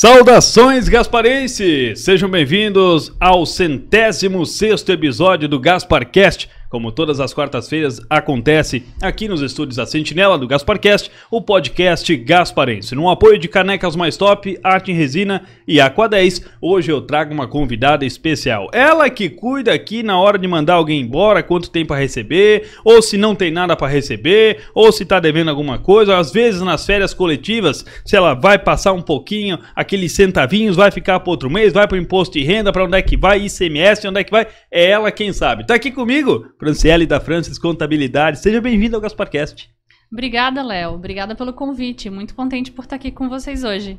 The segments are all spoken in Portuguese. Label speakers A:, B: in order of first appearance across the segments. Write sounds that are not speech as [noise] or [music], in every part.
A: Saudações gasparenses! Sejam bem-vindos ao centésimo sexto episódio do GasparCast, como todas as quartas-feiras, acontece aqui nos estúdios da Sentinela do GasparCast, o podcast Gasparense. Num apoio de Canecas Mais Top, Arte em Resina e Aqua 10, hoje eu trago uma convidada especial. Ela que cuida aqui na hora de mandar alguém embora, quanto tem a receber, ou se não tem nada para receber, ou se está devendo alguma coisa. Às vezes, nas férias coletivas, se ela vai passar um pouquinho, aqueles centavinhos vai ficar para outro mês, vai para o imposto de renda, para onde é que vai, ICMS, onde é que vai, é ela quem sabe. Tá aqui comigo Franciele da Francis Contabilidade. Seja bem-vindo ao Gasparcast.
B: Obrigada, Léo. Obrigada pelo convite. Muito contente por estar aqui com vocês hoje.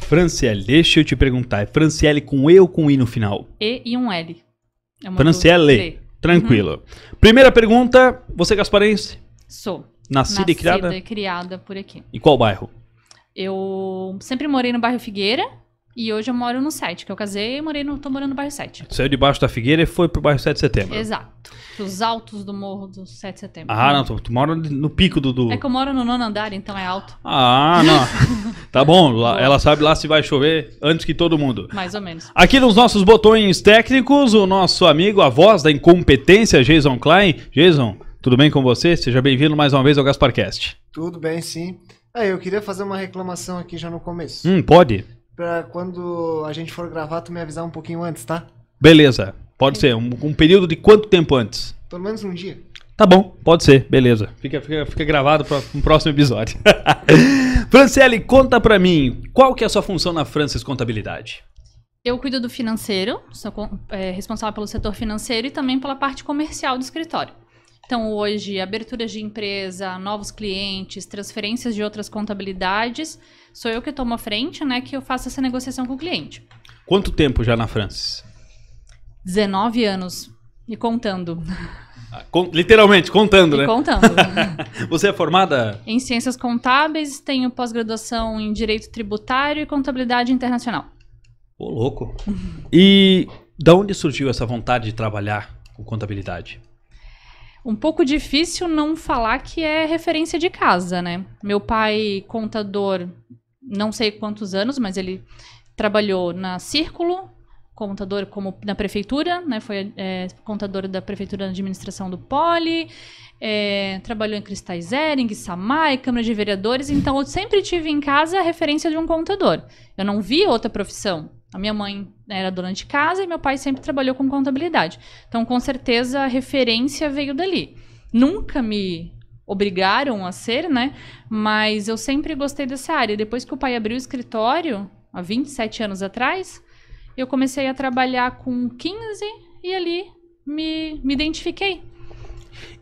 A: Franciele, deixa eu te perguntar. É Franciele com E ou com I no final?
B: E e um L. É Franciele, tranquilo.
A: Uhum. Primeira pergunta, você é gasparense?
B: Sou. Nascida, Nascida e criada? Nascida e criada por aqui. E qual bairro? Eu sempre morei no bairro Figueira, e hoje eu moro no 7, que eu casei e morei no, tô morando no bairro 7. Saiu
A: debaixo da figueira e foi pro bairro 7 de setembro.
B: Exato. Os altos do morro do 7 de setembro. Ah, não, tu,
A: tu mora no pico do, do. É que
B: eu moro no nono andar, então é alto.
A: Ah, não. [laughs] tá bom, lá, ela sabe lá se vai chover antes que todo mundo.
B: Mais ou menos. Aqui
A: nos nossos botões técnicos, o nosso amigo, a voz da incompetência, Jason Klein. Jason, tudo bem com você? Seja bem-vindo mais uma vez ao Gasparcast.
C: Tudo bem, sim. É, eu queria fazer uma reclamação aqui já no começo. Hum, pode para quando a gente for gravar, tu me avisar um pouquinho antes, tá?
A: Beleza, pode ser. Um, um período de quanto tempo antes?
C: Pelo menos um dia.
A: Tá bom, pode ser, beleza. Fica, fica, fica gravado para um próximo episódio. [laughs] Franciele, conta para mim, qual que é a sua função na Francis Contabilidade?
B: Eu cuido do financeiro, sou é, responsável pelo setor financeiro e também pela parte comercial do escritório. Então, hoje, aberturas de empresa, novos clientes, transferências de outras contabilidades sou eu que tomo a frente, né, que eu faço essa negociação com o cliente.
A: Quanto tempo já na França?
B: 19 anos e contando.
A: Ah, com, literalmente, contando, e né? Contando. [laughs] Você é formada?
B: Em Ciências Contábeis, tenho pós-graduação em Direito Tributário e Contabilidade Internacional.
A: Ô, louco. E da onde surgiu essa vontade de trabalhar com contabilidade?
B: Um pouco difícil não falar que é referência de casa, né? Meu pai, contador não sei quantos anos, mas ele trabalhou na Círculo, contador como na prefeitura, né? Foi é, contador da prefeitura na administração do Poli, é, trabalhou em Cristais Ering, Samai, Câmara de Vereadores. Então, eu sempre tive em casa a referência de um contador. Eu não vi outra profissão. A minha mãe era dona de casa e meu pai sempre trabalhou com contabilidade. Então, com certeza, a referência veio dali. Nunca me obrigaram a ser, né? Mas eu sempre gostei dessa área. Depois que o pai abriu o escritório, há 27 anos atrás, eu comecei a trabalhar com 15 e ali me, me identifiquei.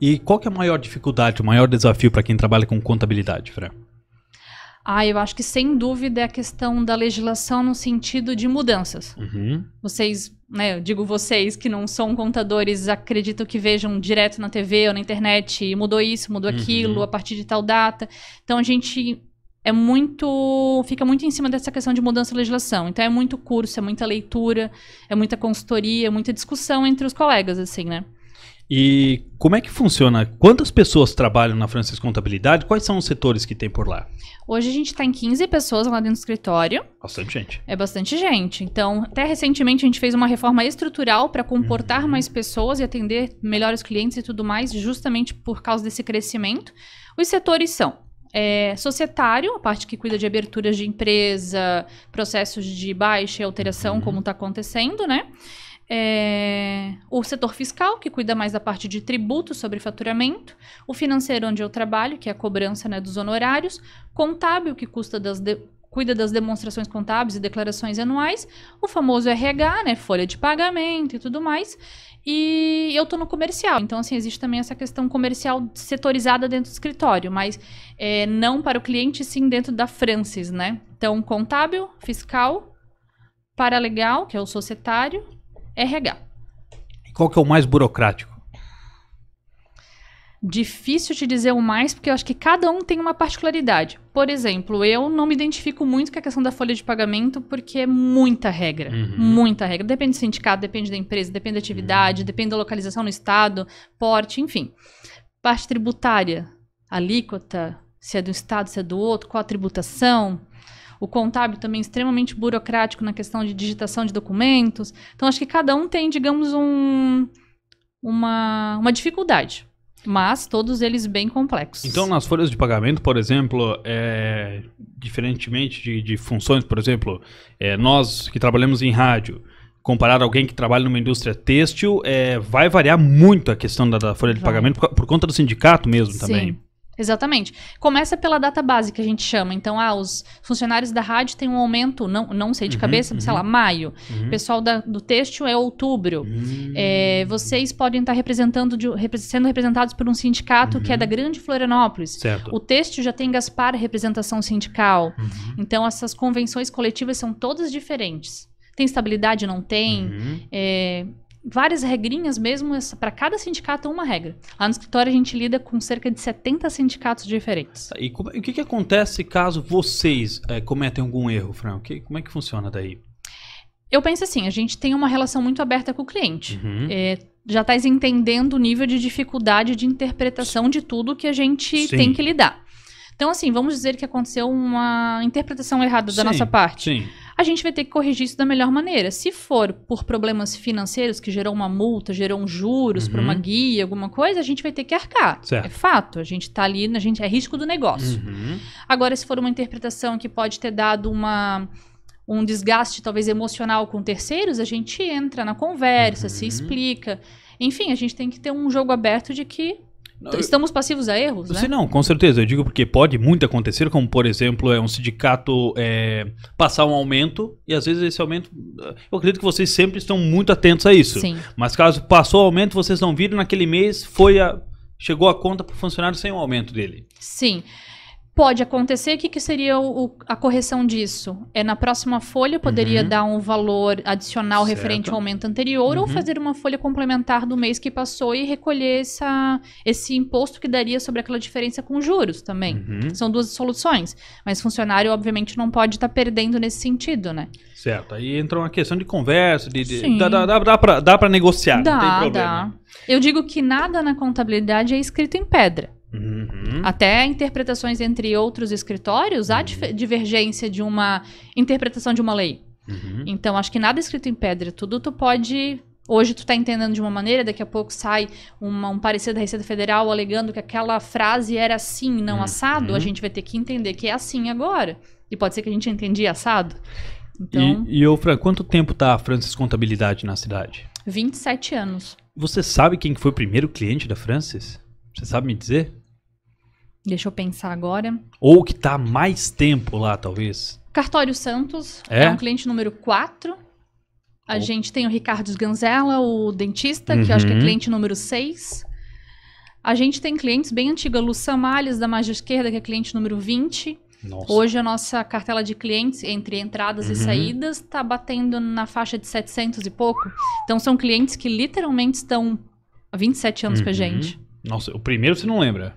A: E qual que é a maior dificuldade, o maior desafio para quem trabalha com contabilidade, Fran?
B: Ah, eu acho que sem dúvida é a questão da legislação no sentido de mudanças. Uhum. Vocês, né, eu digo vocês que não são contadores, acredito que vejam direto na TV ou na internet, mudou isso, mudou uhum. aquilo, a partir de tal data. Então a gente é muito. fica muito em cima dessa questão de mudança de legislação. Então é muito curso, é muita leitura, é muita consultoria, é muita discussão entre os colegas, assim, né?
A: E como é que funciona? Quantas pessoas trabalham na Francis Contabilidade? Quais são os setores que tem por lá?
B: Hoje a gente está em 15 pessoas lá dentro do escritório. Bastante gente. É bastante gente. Então, até recentemente a gente fez uma reforma estrutural para comportar uhum. mais pessoas e atender melhor os clientes e tudo mais, justamente por causa desse crescimento. Os setores são é, societário, a parte que cuida de aberturas de empresa, processos de baixa e alteração, uhum. como está acontecendo, né? é, o setor fiscal, que cuida mais da parte de tributos sobre faturamento, o financeiro, onde eu trabalho, que é a cobrança né, dos honorários, contábil, que das de, cuida das demonstrações contábeis e declarações anuais, o famoso RH, né, folha de pagamento e tudo mais, e eu estou no comercial. Então, assim, existe também essa questão comercial setorizada dentro do escritório, mas é, não para o cliente, sim dentro da Francis, né? Então, contábil, fiscal, paralegal, que é o societário, RH.
A: Qual que é o mais burocrático?
B: Difícil de dizer o mais, porque eu acho que cada um tem uma particularidade. Por exemplo, eu não me identifico muito com a questão da folha de pagamento, porque é muita regra. Uhum. Muita regra. Depende do sindicato, depende da empresa, depende da atividade, uhum. depende da localização no estado, porte, enfim. Parte tributária, alíquota, se é do estado, se é do outro, qual a tributação, o contábil também extremamente burocrático na questão de digitação de documentos. Então acho que cada um tem, digamos, um, uma, uma dificuldade. Mas todos eles bem complexos. Então,
A: nas folhas de pagamento, por exemplo, é, diferentemente de, de funções, por exemplo, é, nós que trabalhamos em rádio, comparado a alguém que trabalha numa indústria têxtil, é, vai variar muito a questão da, da folha de vai. pagamento por, por, conta do sindicato mesmo Sim. também.
B: Exatamente. Começa pela data base que a gente chama. Então, ah, os funcionários da rádio têm um aumento, não, não sei de uhum, cabeça, uhum. sei lá, uhum. maio. Uhum. Pessoal da, do texto é outubro. Uhum. É, vocês podem estar representando de, sendo representados por um sindicato que é da uhum. Grande Florianópolis. Certo. O texto já tem Gaspar representação sindical. Uhum. Então, essas convenções coletivas são todas diferentes. Tem estabilidade? Não tem. É, várias regrinhas mesmo, para cada sindicato é uma regra. Lá no escritório a gente lida com cerca de 70 sindicatos diferentes.
A: E, como, é, o que, que, acontece caso vocês é, cometem algum erro, Fran? Que, como é que funciona daí?
B: Eu penso assim, a gente tem uma relação muito aberta com o cliente. Uhum. É, já estás entendendo o nível de dificuldade de interpretação de tudo que a gente Sim. tem que lidar. Então, assim, vamos dizer que aconteceu uma interpretação errada da sim, nossa parte. Sim. A gente vai ter que corrigir isso da melhor maneira. Se for por problemas financeiros, que gerou uma multa, gerou juros uhum. para uma guia, alguma coisa, a gente vai ter que arcar. Certo. É fato. A gente está ali, a gente é risco do negócio. Uhum. Agora, se for uma interpretação que pode ter dado uma um desgaste talvez emocional com terceiros, a gente entra na conversa, uhum. se explica. Enfim, a gente tem que ter um jogo aberto de que então, estamos passivos a erros, né? Sim, não,
A: com certeza. Eu digo porque pode muito acontecer, como por exemplo, é um sindicato é, passar um aumento e às vezes esse aumento. Eu acredito que vocês sempre estão muito atentos a isso. Sim. Mas caso passou o aumento, vocês não viram naquele mês, foi a, chegou a conta para o funcionário sem o aumento dele.
B: Sim. Pode acontecer, o que, que seria o, a correção disso? É na próxima folha, poderia uhum. dar um valor adicional certo. referente ao aumento anterior uhum. ou fazer uma folha complementar do mês que passou e recolher essa, esse imposto que daria sobre aquela diferença com juros também. Uhum. São duas soluções. Mas funcionário, obviamente, não pode estar tá perdendo nesse sentido, né?
A: Certo. Aí entra uma questão de conversa, de, de dá, dá, dá, pra, dá negociar, dá, não tem problema. Dá.
B: Eu digo que nada na contabilidade é escrito em pedra. Uhum. Até interpretações entre outros escritórios, há uhum. divergência de uma interpretação de uma lei. Uhum. Então, acho que nada escrito em pedra. Tudo tu pode Hoje tu tá entendendo de uma maneira, daqui a pouco sai uma, um parecer da Receita Federal alegando que aquela frase era assim, não uhum. assado. Uhum. A gente vai ter que entender que é assim agora. E pode ser que a gente entendia assado. Então...
A: E, e fran quanto tempo tá a Francis Contabilidade na cidade?
B: 27 anos.
A: Você sabe quem foi o primeiro cliente da Francis? Você sabe me dizer?
B: Deixa eu pensar agora.
A: Ou que está mais tempo lá, talvez.
B: Cartório Santos é, é um cliente número 4. A gente tem o Ricardo Ganzella, o dentista, uhum. que eu acho que é uhum. cliente número 6. A gente tem clientes bem antigos, Lu Malhes, da Magia Esquerda, que é cliente número 20. Nossa. Hoje a nossa cartela de clientes, entre entradas uhum. e saídas, está batendo na faixa de 700 e pouco. Então são clientes que literalmente estão há 27 anos uhum. com a uhum. gente.
A: Nossa, o primeiro você não lembra?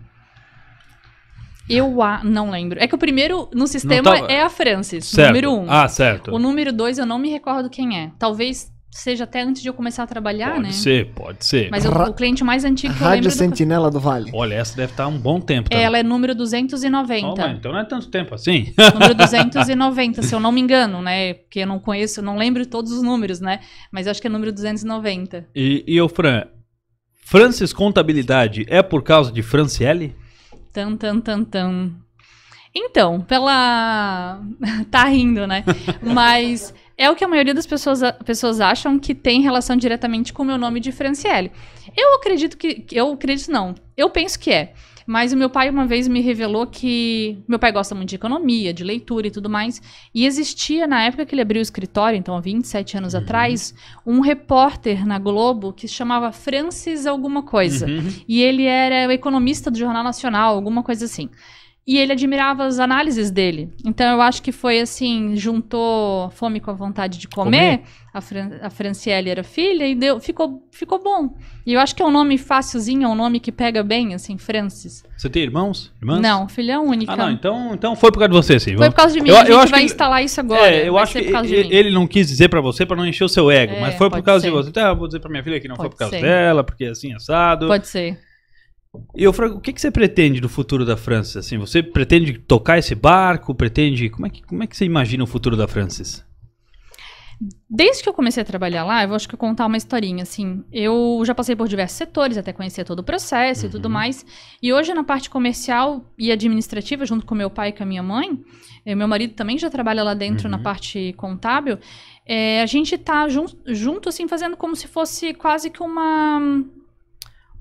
B: Eu a, não lembro. É que o primeiro no sistema é a Francis, certo. número um. Ah, certo. O número dois eu não me recordo quem é. Talvez seja até antes de eu começar a trabalhar, pode né? Pode ser, pode ser. Mas eu, o cliente mais antigo que Rádio eu lembro... Rádio
A: Sentinela do... do... Vale. Olha, essa deve estar um bom tempo. Também.
B: Ela é número 290. Oh, mãe,
A: então não é tanto tempo assim. Número 290, [laughs] se eu
B: não me engano, né? Porque eu não conheço, não lembro todos os números, né? Mas acho que é número 290.
A: E, e o Fran, Francis Contabilidade é por causa de Franciele?
B: Tan, tan, tan, tan. Então, pela. [laughs] tá rindo, né? Mas é o que a maioria das pessoas, pessoas acham que tem relação diretamente com o meu nome de Franciele. Eu acredito que. Eu acredito não. Eu penso que é. Mas o meu pai uma vez me revelou que. Meu pai gosta muito de economia, de leitura e tudo mais. E existia, na época que ele abriu o escritório, então há 27 anos uhum. atrás, um repórter na Globo que se chamava Francis Alguma Coisa. Uhum. E ele era economista do Jornal Nacional, alguma coisa assim. E ele admirava as análises dele. Então eu acho que foi assim, juntou fome com a vontade de comer. comer. A, Fran a Franciele era filha e deu, ficou, ficou bom. E eu acho que é um nome fácilzinho, é um nome que pega bem, assim, Francis.
A: Você tem irmãos? Irmãs? Não,
B: filha única. Ah, não,
A: então, então foi por causa de você, sim. Foi por causa de mim. Eu, eu acho vai que... instalar isso agora. É, eu acho que ele não quis dizer para você para não encher o seu ego, é, mas foi por causa ser. de você. Então, tá, eu vou dizer para minha filha que não pode foi por causa ser. dela, porque é assim assado. Pode ser. E eu frago, o que, que você pretende do futuro da França? Assim, você pretende tocar esse barco? Pretende. Como é que, como é que você imagina o futuro da França?
B: Desde que eu comecei a trabalhar lá, eu acho que contar uma historinha, assim. Eu já passei por diversos setores, até conhecer todo o processo uhum. e tudo uhum. mais. E hoje, na parte comercial e administrativa, junto com meu pai e com a minha mãe, eh, meu marido também já trabalha lá dentro uhum. na parte contábil, é, a gente está jun junto, assim, fazendo como se fosse quase que uma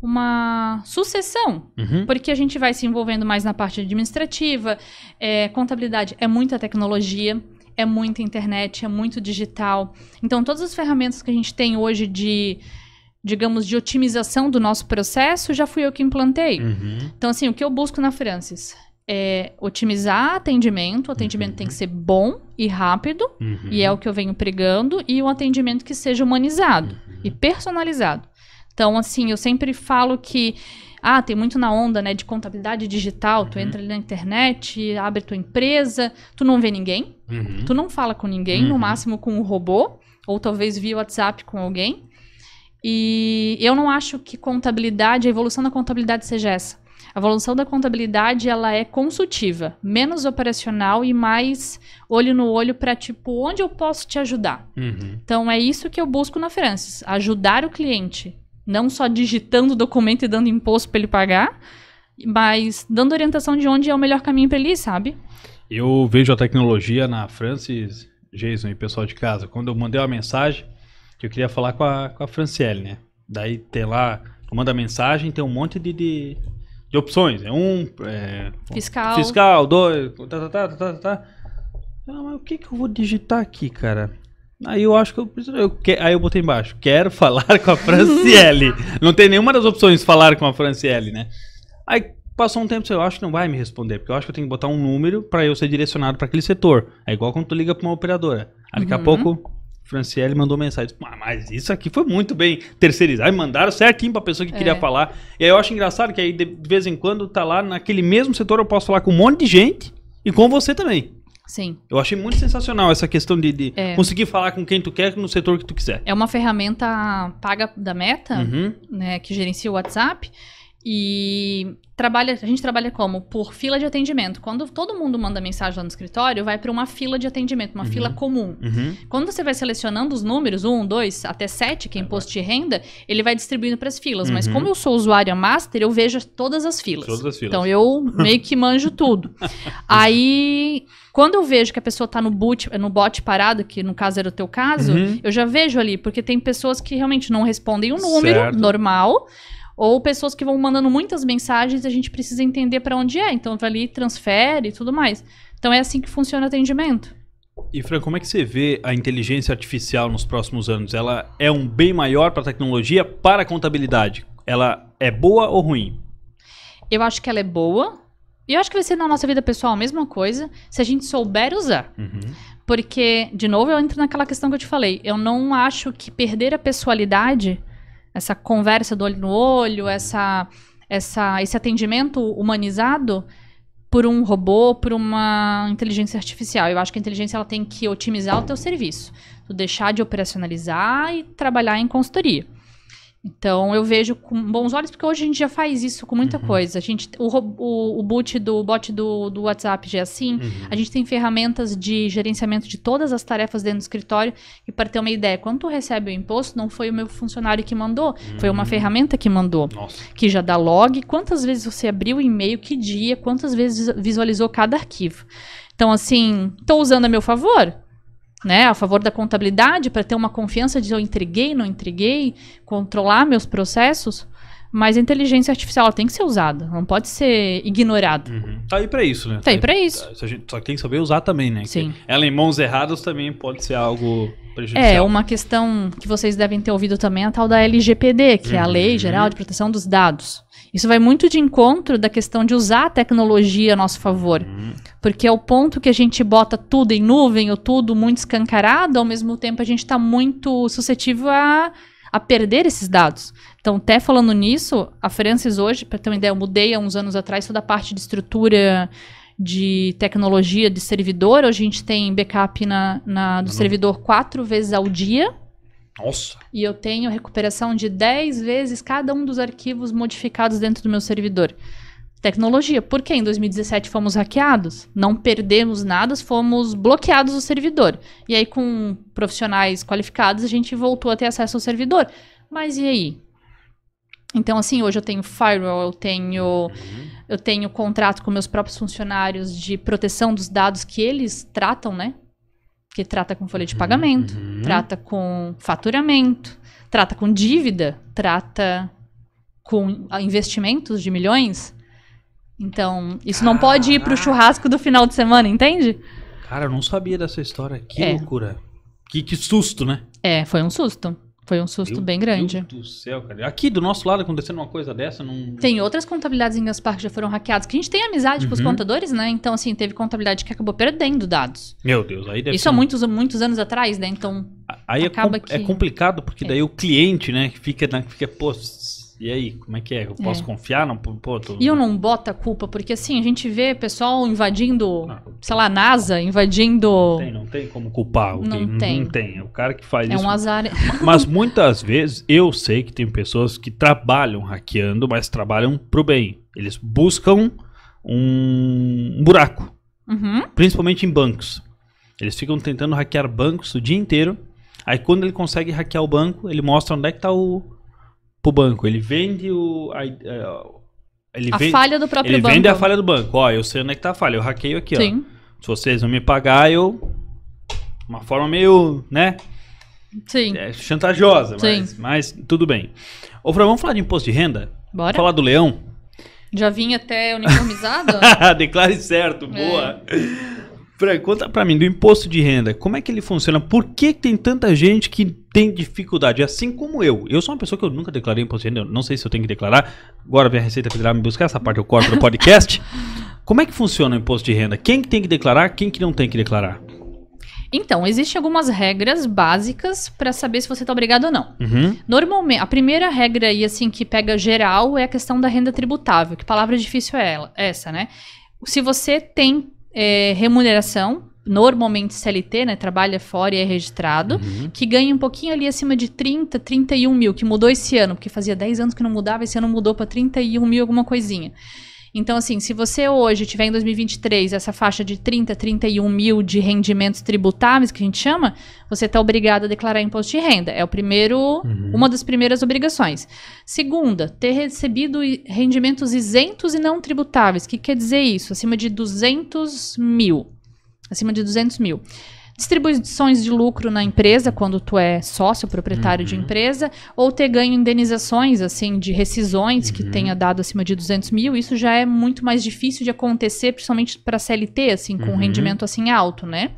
B: uma sucessão, uhum. porque a gente vai se envolvendo mais na parte administrativa, é, contabilidade é muita tecnologia, é muita internet, é muito digital. Então, todas as ferramentas que a gente tem hoje de, digamos, de otimização do nosso processo, já fui eu que implantei. Uhum. Então, assim, o que eu busco na Francis? É otimizar atendimento, o uhum. atendimento uhum. tem que ser bom e rápido, uhum. e é o que eu venho pregando, e um atendimento que seja humanizado uhum. e personalizado. Então, assim, eu sempre falo que ah, tem muito na onda, né, de contabilidade digital. Uhum. Tu entra ali na internet, abre tua empresa, tu não vê ninguém, uhum. tu não fala com ninguém, uhum. no máximo com um robô, ou talvez via WhatsApp com alguém. E eu não acho que contabilidade, a evolução da contabilidade seja essa. A evolução da contabilidade, ela é consultiva, menos operacional e mais olho no olho para tipo, onde eu posso te ajudar? Uhum. Então é isso que eu busco na Francis, ajudar o cliente, não só digitando o documento e dando imposto para ele pagar, mas dando orientação de onde é o melhor caminho para ele ir, sabe?
A: Eu vejo a tecnologia na Francis, Jason e pessoal de casa. Quando eu mandei uma mensagem, que eu queria falar com a, com a Franciele, né? Daí tem lá, tu manda mensagem, tem um monte de, de, de opções. É um. É, fiscal. Fiscal, dois. Tá, tá, tá, tá, tá. Ah, mas o que, que eu vou digitar aqui, cara? Aí eu acho que eu, eu que, aí eu botei embaixo. Quero falar com a Franciele. [laughs] não tem nenhuma das opções falar com a Franciele, né? Aí passou um tempo, eu acho que não vai me responder, porque eu acho que eu tenho que botar um número para eu ser direcionado para aquele setor. É igual quando tu liga para uma operadora. Aí daqui uhum. a pouco Franciele mandou mensagem. Ah, mas isso aqui foi muito bem terceirizado. Aí mandaram certinho pra pessoa que é. queria falar. E aí eu acho engraçado que aí de vez em quando tá lá naquele mesmo setor eu posso falar com um monte de gente e com você também. Sim. Eu achei muito sensacional essa questão de, de é. conseguir falar com quem tu quer no setor que tu quiser.
B: É uma ferramenta paga da meta, uhum. né, que gerencia o WhatsApp. E trabalha, a gente trabalha como? Por fila de atendimento. Quando todo mundo manda mensagem lá no escritório, vai para uma fila de atendimento, uma uhum. fila comum. Uhum. Quando você vai selecionando os números, um, dois, até sete, que é imposto de renda, ele vai distribuindo para as filas. Uhum. Mas como eu sou usuário master, eu vejo todas as filas. Todas as filas. Então eu meio que manjo tudo. [laughs] Aí, quando eu vejo que a pessoa está no, boot, no bot parado, que no caso era o teu caso, uhum. eu já vejo ali, porque tem pessoas que realmente não respondem o um número certo. normal ou pessoas que vão mandando muitas mensagens, a gente precisa entender para onde é. Então, vai ali, transfere e tudo mais. Então, é assim que funciona o atendimento.
A: E, Fran, como é que você vê a inteligência artificial nos próximos anos? Ela é um bem maior para a tecnologia, para a contabilidade? Ela é boa ou ruim?
B: Eu acho que ela é boa. E eu acho que vai ser na nossa vida pessoal a mesma coisa, se a gente souber usar. Uhum. Porque, de novo, eu entro naquela questão que eu te falei. Eu não acho que perder a pessoalidade essa conversa do olho no olho, uhum. essa, essa, esse atendimento humanizado por um robô, por uma inteligência artificial. Eu acho que a inteligência ela tem que otimizar o teu serviço, tu deixar de operacionalizar e trabalhar em consultoria. Então eu vejo com bons olhos, porque hoje a gente já faz isso com muita uhum. coisa. A gente, o, o, o, boot do bot do, do WhatsApp já é assim. Uhum. A gente tem ferramentas de gerenciamento de todas as tarefas dentro do escritório. E para ter uma ideia, quando tu recebe o imposto, não foi o meu funcionário que mandou, uhum. foi uma uhum. ferramenta que mandou. Nossa. Que já dá log, quantas vezes você abriu o e-mail, que dia, quantas vezes visualizou cada arquivo. Então, assim, estou usando a meu favor? né, a favor da contabilidade para ter uma confiança de eu entreguei, não entreguei, controlar meus processos. Mas a inteligência artificial tem que ser usada, não pode ser ignorada. Uhum.
A: Tá aí para isso, né? Tá, tá aí para isso. só que tem que saber usar também, né? Sim. ela em mãos erradas também pode ser algo prejudicial. É, uma
B: questão que vocês devem ter ouvido também, a tal da LGPD, que uhum. é a uhum. Lei Geral de Proteção dos Dados. Isso vai muito de encontro da questão de usar a tecnologia a nosso favor. Uhum. Porque é o ponto que a gente bota tudo em nuvem ou tudo muito escancarado, ao mesmo tempo a gente está muito suscetível a, a perder esses dados. Então, até falando nisso, a Francis hoje, para ter uma ideia, eu mudei há uns anos atrás toda a parte de estrutura de tecnologia de servidor. Hoje a gente tem backup na, na do uhum. servidor quatro vezes ao dia. Nossa! E eu tenho recuperação de 10 vezes cada um dos arquivos modificados dentro do meu servidor. Tecnologia. Por que em 2017 fomos hackeados, não perdemos nada, fomos bloqueados do servidor. E aí, com profissionais qualificados, a gente voltou a ter acesso ao servidor. Mas e aí? Então, assim, hoje eu tenho firewall, eu tenho, uhum. eu tenho contrato com meus próprios funcionários de proteção dos dados que eles tratam, né? que trata com folha de uhum, pagamento, uhum. trata com faturamento, trata com dívida, trata com investimentos de milhões. Então, isso Caraca. não pode ir para o churrasco do final de semana, entende?
A: Cara, eu não sabia dessa história. Que é. loucura. Que, que susto, né?
B: É, foi um susto. Foi um susto Meu bem grande. Meu Deus
A: do céu, cara. Aqui do nosso lado acontecendo uma coisa dessa, não. Tem
B: outras contabilidades em Gaspar que já foram hackeadas, que a gente tem amizade uhum. com os uhum. contadores, né? Então, assim, teve contabilidade que acabou perdendo dados.
A: Meu Deus, aí deve Isso ser... há muitos,
B: muitos anos atrás, né? Então.
A: Aí é acaba é, com... que... é complicado, porque é. daí o cliente, né, fica, né, fica, pô, e aí, como é que é? Eu posso é. confiar? Não, pô, tô... E eu
B: não boto a culpa, porque assim, a gente vê pessoal invadindo, não. sei lá, NASA, invadindo. Não tem, não
A: tem como culpar. Não, tem, não tem. É o cara que faz é isso. É um azar. [laughs] Mas muitas vezes eu sei que tem pessoas que trabalham hackeando, mas trabalham pro bem. Eles buscam um, um buraco. Uhum. Principalmente em bancos. Eles ficam tentando hackear bancos o dia inteiro. Aí quando ele consegue hackear o banco, ele mostra onde é que tá o pro banco. Ele vende o. A, é, ele a vende, falha do próprio ele banco. Ele vende a falha do banco. Ó, eu sei onde é que tá a falha. Eu hackeio aqui, Sim. ó. Se vocês não me pagar, eu. Uma forma meio, né? Sim. É chantajosa, Sim. Mas, tudo bem. Ô, Fran, vamos falar de imposto de renda? Bora. Falar do leão?
B: Já vim até uniformizado
A: [laughs] Declare certo, boa. É. Fran, conta para mim do imposto de renda. Como é que ele funciona? Por que tem tanta gente que tem dificuldade, assim como eu? Eu sou uma pessoa que eu nunca declarei imposto de renda, não sei se eu tenho que declarar. Agora vem a Receita Federal me buscar, essa parte eu corto do podcast. [laughs] Como é que funciona o imposto de renda? Quem que tem que declarar, quem que não tem que declarar?
B: Então, existem algumas regras básicas para saber se você está obrigado ou não. Uhum. Normalmente, a primeira regra aí, assim, que pega geral é a questão da renda tributável. Que palavra difícil é ela, é essa, né? Se você tem é, remuneração, normalmente CLT, né? Trabalha fora e é registrado, uhum. que ganha um pouquinho ali acima de 30, 31 mil, que mudou esse ano, porque fazia 10 anos que não mudava, esse ano mudou para 31 mil, alguma coisinha. Então, assim, se você hoje tiver em 2023 essa faixa de 30, 31 mil de rendimentos tributáveis, que a gente chama, você está obrigado a declarar imposto de renda. É o primeiro, uhum. uma das primeiras obrigações. Segunda, ter recebido rendimentos isentos e não tributáveis. O que quer dizer isso? Acima de 200 mil. Acima de 200 mil distribuições de lucro na empresa, quando tu é sócio, proprietário uhum. de empresa, ou ter ganho indenizações, assim, de rescisões uhum. que tenha dado acima de 200 mil, isso já é muito mais difícil de acontecer, principalmente para CLT, assim, com uhum. um rendimento, assim, alto, né?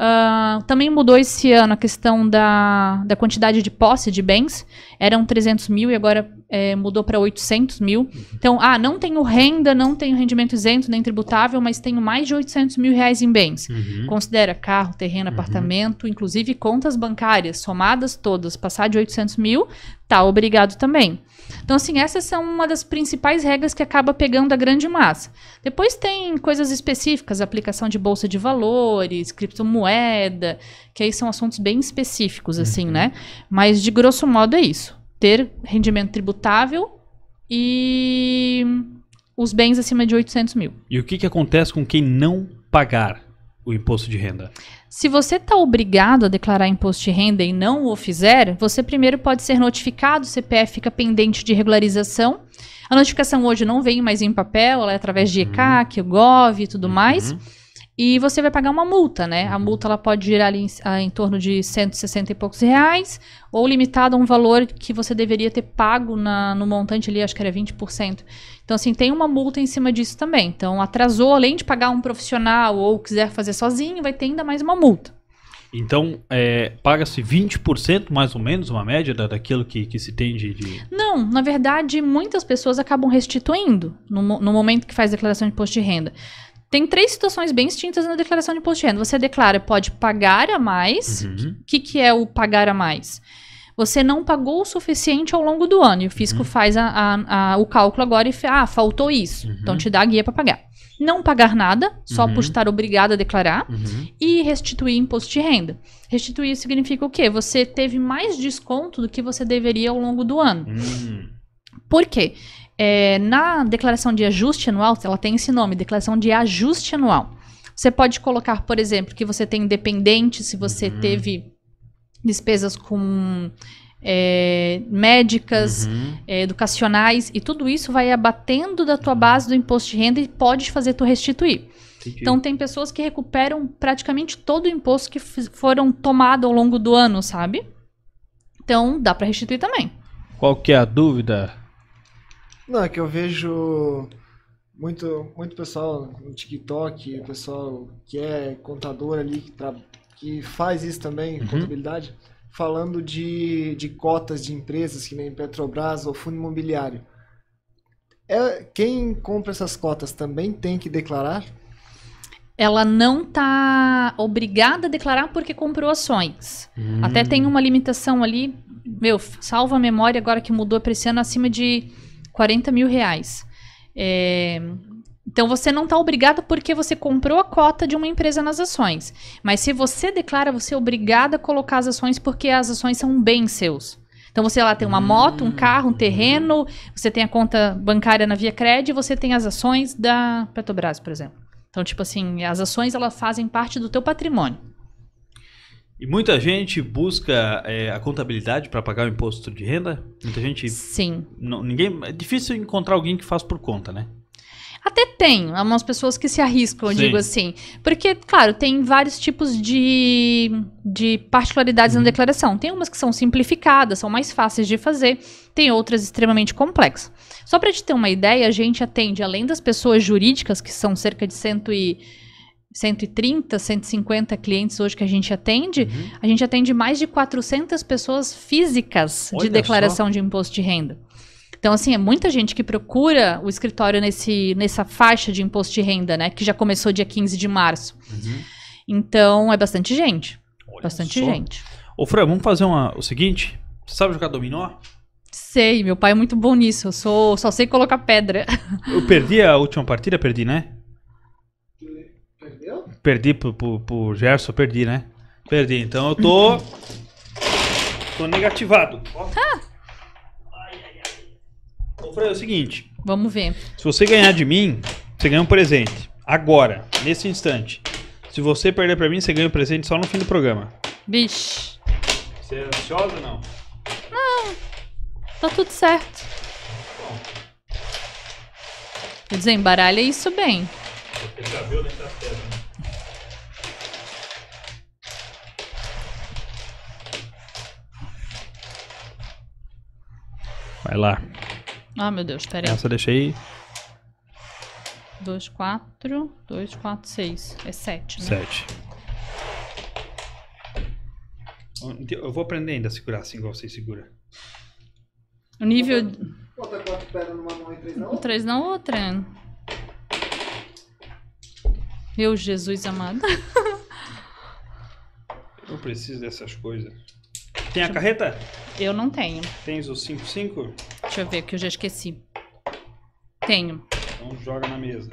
B: Uh, também mudou esse ano a questão da, da quantidade de posse de bens. Eram 300 mil e agora é, mudou para 800 mil. Então, ah, não tenho renda, não tenho rendimento isento nem tributável, mas tenho mais de 800 mil reais em bens. Uhum. Considera carro, terreno, uhum. apartamento, inclusive contas bancárias somadas todas, passar de 800 mil, tá obrigado também. Então, assim, essas são uma das principais regras que acaba pegando a grande massa. Depois tem coisas específicas, aplicação de bolsa de valores, criptomoeda, que aí são assuntos bem específicos, assim, uhum. né? Mas, de grosso modo, é isso. Ter rendimento tributável e os bens acima de 800 mil.
A: E o que, que acontece com quem não pagar o imposto de renda?
B: Se você está obrigado a declarar imposto de renda e não o fizer, você primeiro pode ser notificado, o CPF fica pendente de regularização. A notificação hoje não vem mais em papel, ela é através de uhum. ECAC, GOV e tudo uhum. mais. E você vai pagar uma multa, né? A uhum. multa ela pode girar ali em, a, ah, em torno de 160 e poucos reais, ou limitada a um valor que você deveria ter pago na, no montante ali, acho que era 20%. Então, assim, tem uma multa em cima disso também. Então, atrasou, além de pagar um profissional ou quiser fazer sozinho, vai ter ainda mais uma multa.
A: Então, é, paga-se 20% mais ou menos, uma média da, daquilo que, que se tem de, de,
B: Não, na verdade, muitas pessoas acabam restituindo no, no momento que faz declaração de imposto de renda. Tem três situações bem distintas na declaração de imposto de renda. Você declara, pode pagar a mais. O uhum. que, que é o pagar a mais? Você não pagou o suficiente ao longo do ano. E o fisco uhum. faz a, a, a, o cálculo agora e ah, faltou isso. Uhum. Então te dá a guia para pagar. Não pagar nada, só por uhum. estar obrigado a declarar. Uhum. E restituir imposto de renda. Restituir significa o quê? Você teve mais desconto do que você deveria ao longo do ano. Hum. Por quê? É, na declaração de ajuste anual, ela tem esse nome, declaração de ajuste anual. Você pode colocar, por exemplo, que você tem dependente, se você uhum. teve despesas com é, médicas, uhum. é, educacionais, e tudo isso vai abatendo da tua base do imposto de renda e pode fazer tu restituir. Entendi. Então tem pessoas que recuperam praticamente todo o imposto que foram tomado ao longo do ano, sabe? Então dá para restituir também.
A: Qual que é a dúvida?
C: Não, é que eu vejo muito, muito pessoal no TikTok, pessoal que é contador ali, que, tra... que faz isso também, uhum. contabilidade, falando de, de cotas de empresas, que nem Petrobras ou fundo imobiliário. É, quem
B: compra essas cotas também tem que declarar? ela não está obrigada a declarar porque comprou ações. Hum. Até tem uma limitação ali, meu, salva a memória agora que mudou para esse ano acima de 40 mil reais. É, então você não está obrigado porque você comprou a cota de uma empresa nas ações. Mas se você declara, você é obrigado a colocar as ações porque as ações são bens seus. Então você lá tem uma moto, um hum. carro, um terreno, você tem a conta bancária na Via Cred, você tem as ações da Petrobras, por exemplo. Então, tipo assim, as ações elas fazem parte do teu patrimônio.
A: E muita gente busca é, a contabilidade para pagar o imposto de renda? Muita gente. Sim. Não, ninguém, é difícil encontrar alguém que faz por conta, né?
B: Até tem algumas pessoas que se arriscam, digo assim. Porque, claro, tem vários tipos de, de particularidades uhum. na declaração. Tem umas que são simplificadas, são mais fáceis de fazer, tem outras extremamente complexas. Só para te ter uma ideia, a gente atende, além das pessoas jurídicas, que são cerca de cento e 130, 150 clientes hoje que a gente atende, uhum. a gente atende mais de 400 pessoas físicas Olha de declaração só. de imposto de renda. Então, assim, é muita gente que procura o escritório nesse, nessa faixa de imposto de renda, né? Que já começou dia 15 de março. Uhum. Então, é bastante gente. Olha bastante só. gente.
A: Ô, Fran, vamos fazer uma, o seguinte? Você sabe jogar dominó?
B: Sei, meu pai é muito bom nisso. Eu sou, só sei colocar pedra. Eu
A: perdi a última partida, perdi, né? Perdi pro, pro, pro Gerson, perdi, né? Perdi. Então eu tô. tô negativado. Ah.
B: Vou fazer o seguinte. Vamos ver.
A: Se você ganhar de mim, você ganha um presente. Agora, nesse instante. Se você perder pra mim, você ganha um presente só no fim do programa.
B: Bicho.
A: Você é ansiosa ou não? Não.
B: Tá tudo certo. Bom. Desembaralha é isso bem.
A: Você cabelo nem né? tá certo, né? Vai lá.
B: Ah, meu Deus, peraí. aí. Essa eu deixei. 2, 4, 2, 4, 6. É 7, né? 7.
A: Então, eu vou aprender ainda a segurar assim, igual você segura.
B: O nível.
C: Bota quatro pedras numa mão e
B: três na outra. Três na outra. Meu Jesus amado. [laughs]
A: Eu preciso dessas coisas.
B: Tem a carreta? Eu não tenho. Tens o 55? Deixa eu ver, que eu já esqueci. Tenho.
A: Então joga na mesa.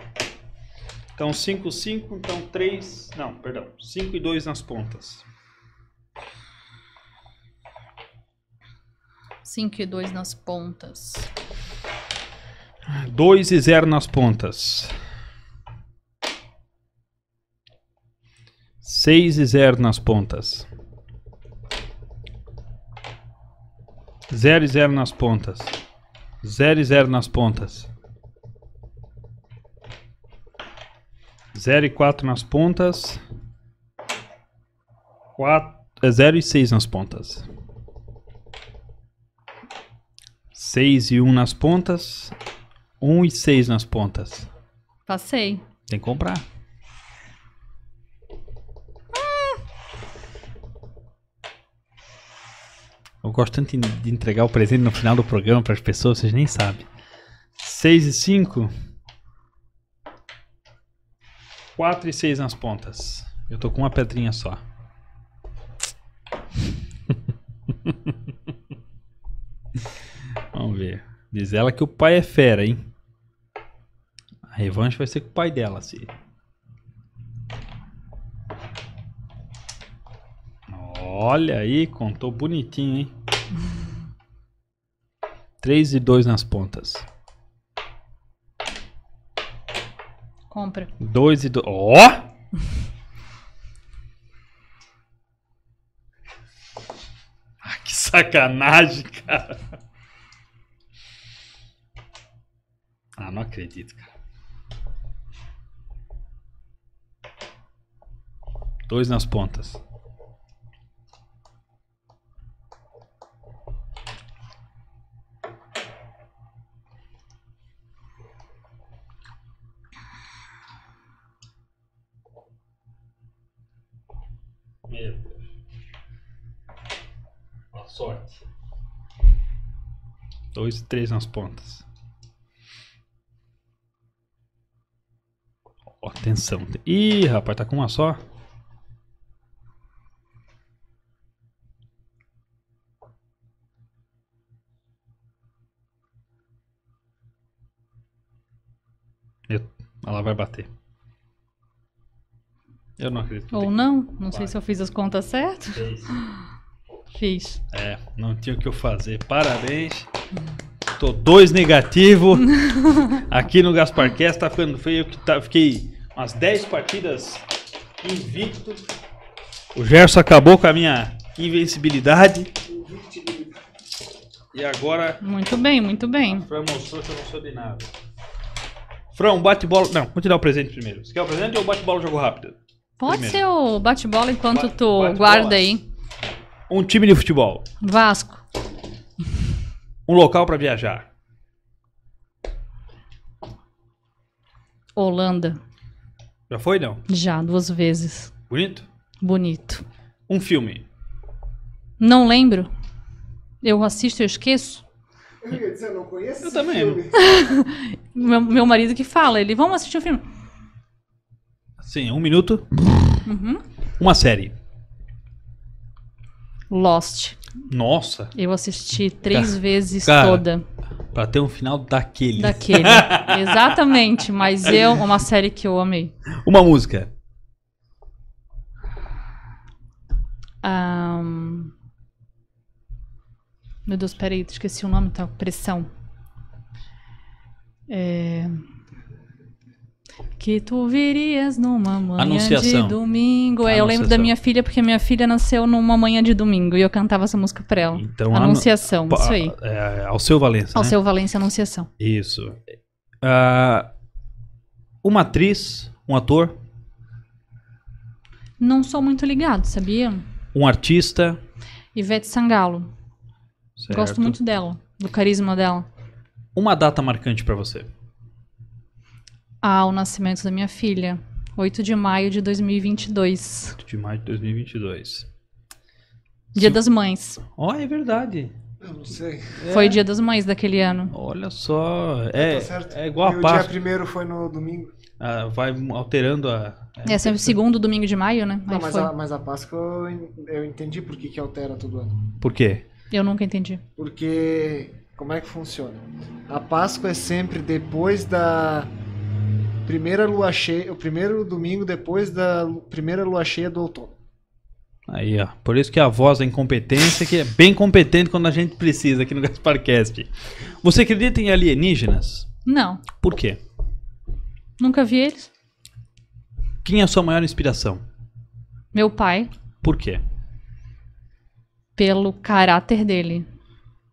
A: Então 55, então 3. Não, perdão. 5 e 2 nas pontas.
B: 5 e 2 nas pontas.
A: 2 e 0 nas pontas. 6 e 0 nas pontas. 0 e 0 nas pontas. 0 e 0 nas pontas. 0 e 4 nas pontas. quatro é 0 e 6 nas pontas. 6 e 1 nas pontas. 1 e 6 nas pontas. Passei. Tem que comprar. Eu gosto tanto de entregar o presente no final do programa para as pessoas, vocês nem sabem. 6 e 5. 4 e 6 nas pontas. Eu tô com uma pedrinha só. [laughs] Vamos ver. Diz ela que o pai é fera, hein? A revanche vai ser com o pai dela, se Olha aí, contou bonitinho, hein? 3 e 2 nas pontas. Compra. 2 e 2. Ó! Oh! [laughs] que sacanagem, cara. Ah, não acredito, cara. Dois nas pontas. 2 e 3 nas pontas. Ó, atenção. Ih, rapaz, tá com uma só. Ela vai bater. Eu não acredito.
B: Ou não, não vai. sei se eu fiz as contas certas. Fiz.
A: É, não tinha o que eu fazer. Parabéns. Tô dois negativo. [laughs] Aqui no Gasparcast tá ficando feio. Que tá, fiquei umas 10 partidas invicto. O Gerson acabou com a minha invencibilidade.
B: E agora. Muito bem, muito bem. Fran mostrou que eu não nada.
A: Fran, bate-bola. Não, vou te dar o presente primeiro. Você quer o presente ou bate-bola jogo rápido?
B: Pode primeiro. ser o bate-bola enquanto bate, tu bate guarda aí.
A: Um time de futebol.
B: Vasco.
A: Um local para viajar. Holanda. Já foi, não?
B: Já, duas vezes. Bonito? Bonito. Um filme. Não lembro. Eu assisto, eu esqueço.
C: Eu não conheço Eu também.
B: meu, meu marido que fala, ele, vamos assistir um filme.
A: Sim, um minuto. Uhum. Uma série.
B: Lost. Nossa. Eu assisti três cara, vezes cara, toda.
A: Pra ter um final daquele. Daquele. [laughs] Exatamente.
B: Mas é uma série que eu amei.
A: Uma música.
B: Um... Meu Deus, peraí, esqueci o nome, tá? Pressão. É... Que tu virias numa manhã Anunciação. de domingo. Anunciação. Eu lembro da minha filha, porque minha filha nasceu numa manhã de domingo e eu cantava essa música pra ela. Então, Anunciação, anu... isso aí. É, ao seu Valença. Ao né? seu Valença, Anunciação.
A: Isso. Uh, uma atriz, um ator?
B: Não sou muito ligado, sabia?
A: Um artista?
B: Ivete Sangalo.
A: Certo. Gosto muito
B: dela, do carisma dela.
A: Uma data marcante para você?
B: ao nascimento da minha filha, 8 de maio de 2022. 8 de
A: maio de 2022.
B: Dia das Mães.
A: Ó, oh, é verdade.
B: Eu não sei. Foi é. Dia das Mães daquele ano. Olha só, tá é,
A: é igual e a Páscoa. o dia primeiro foi no domingo. Ah, vai alterando a... É, é sempre
B: segundo domingo de maio, né? Não, mas, a,
C: mas, a, Páscoa eu entendi por que, que altera todo ano. Por
B: quê? Eu nunca entendi.
C: Porque, como é que funciona? A Páscoa é sempre depois da Primeira lua cheia, o primeiro domingo depois da primeira lua cheia do outono.
A: Aí, ó. Por isso que a voz da incompetência, que é bem competente quando a gente precisa aqui no [laughs] Gasparcast. Você acredita em alienígenas? Não. Por quê?
B: Nunca vi eles.
A: Quem é a sua maior inspiração? Meu pai. Por quê?
B: Pelo caráter dele.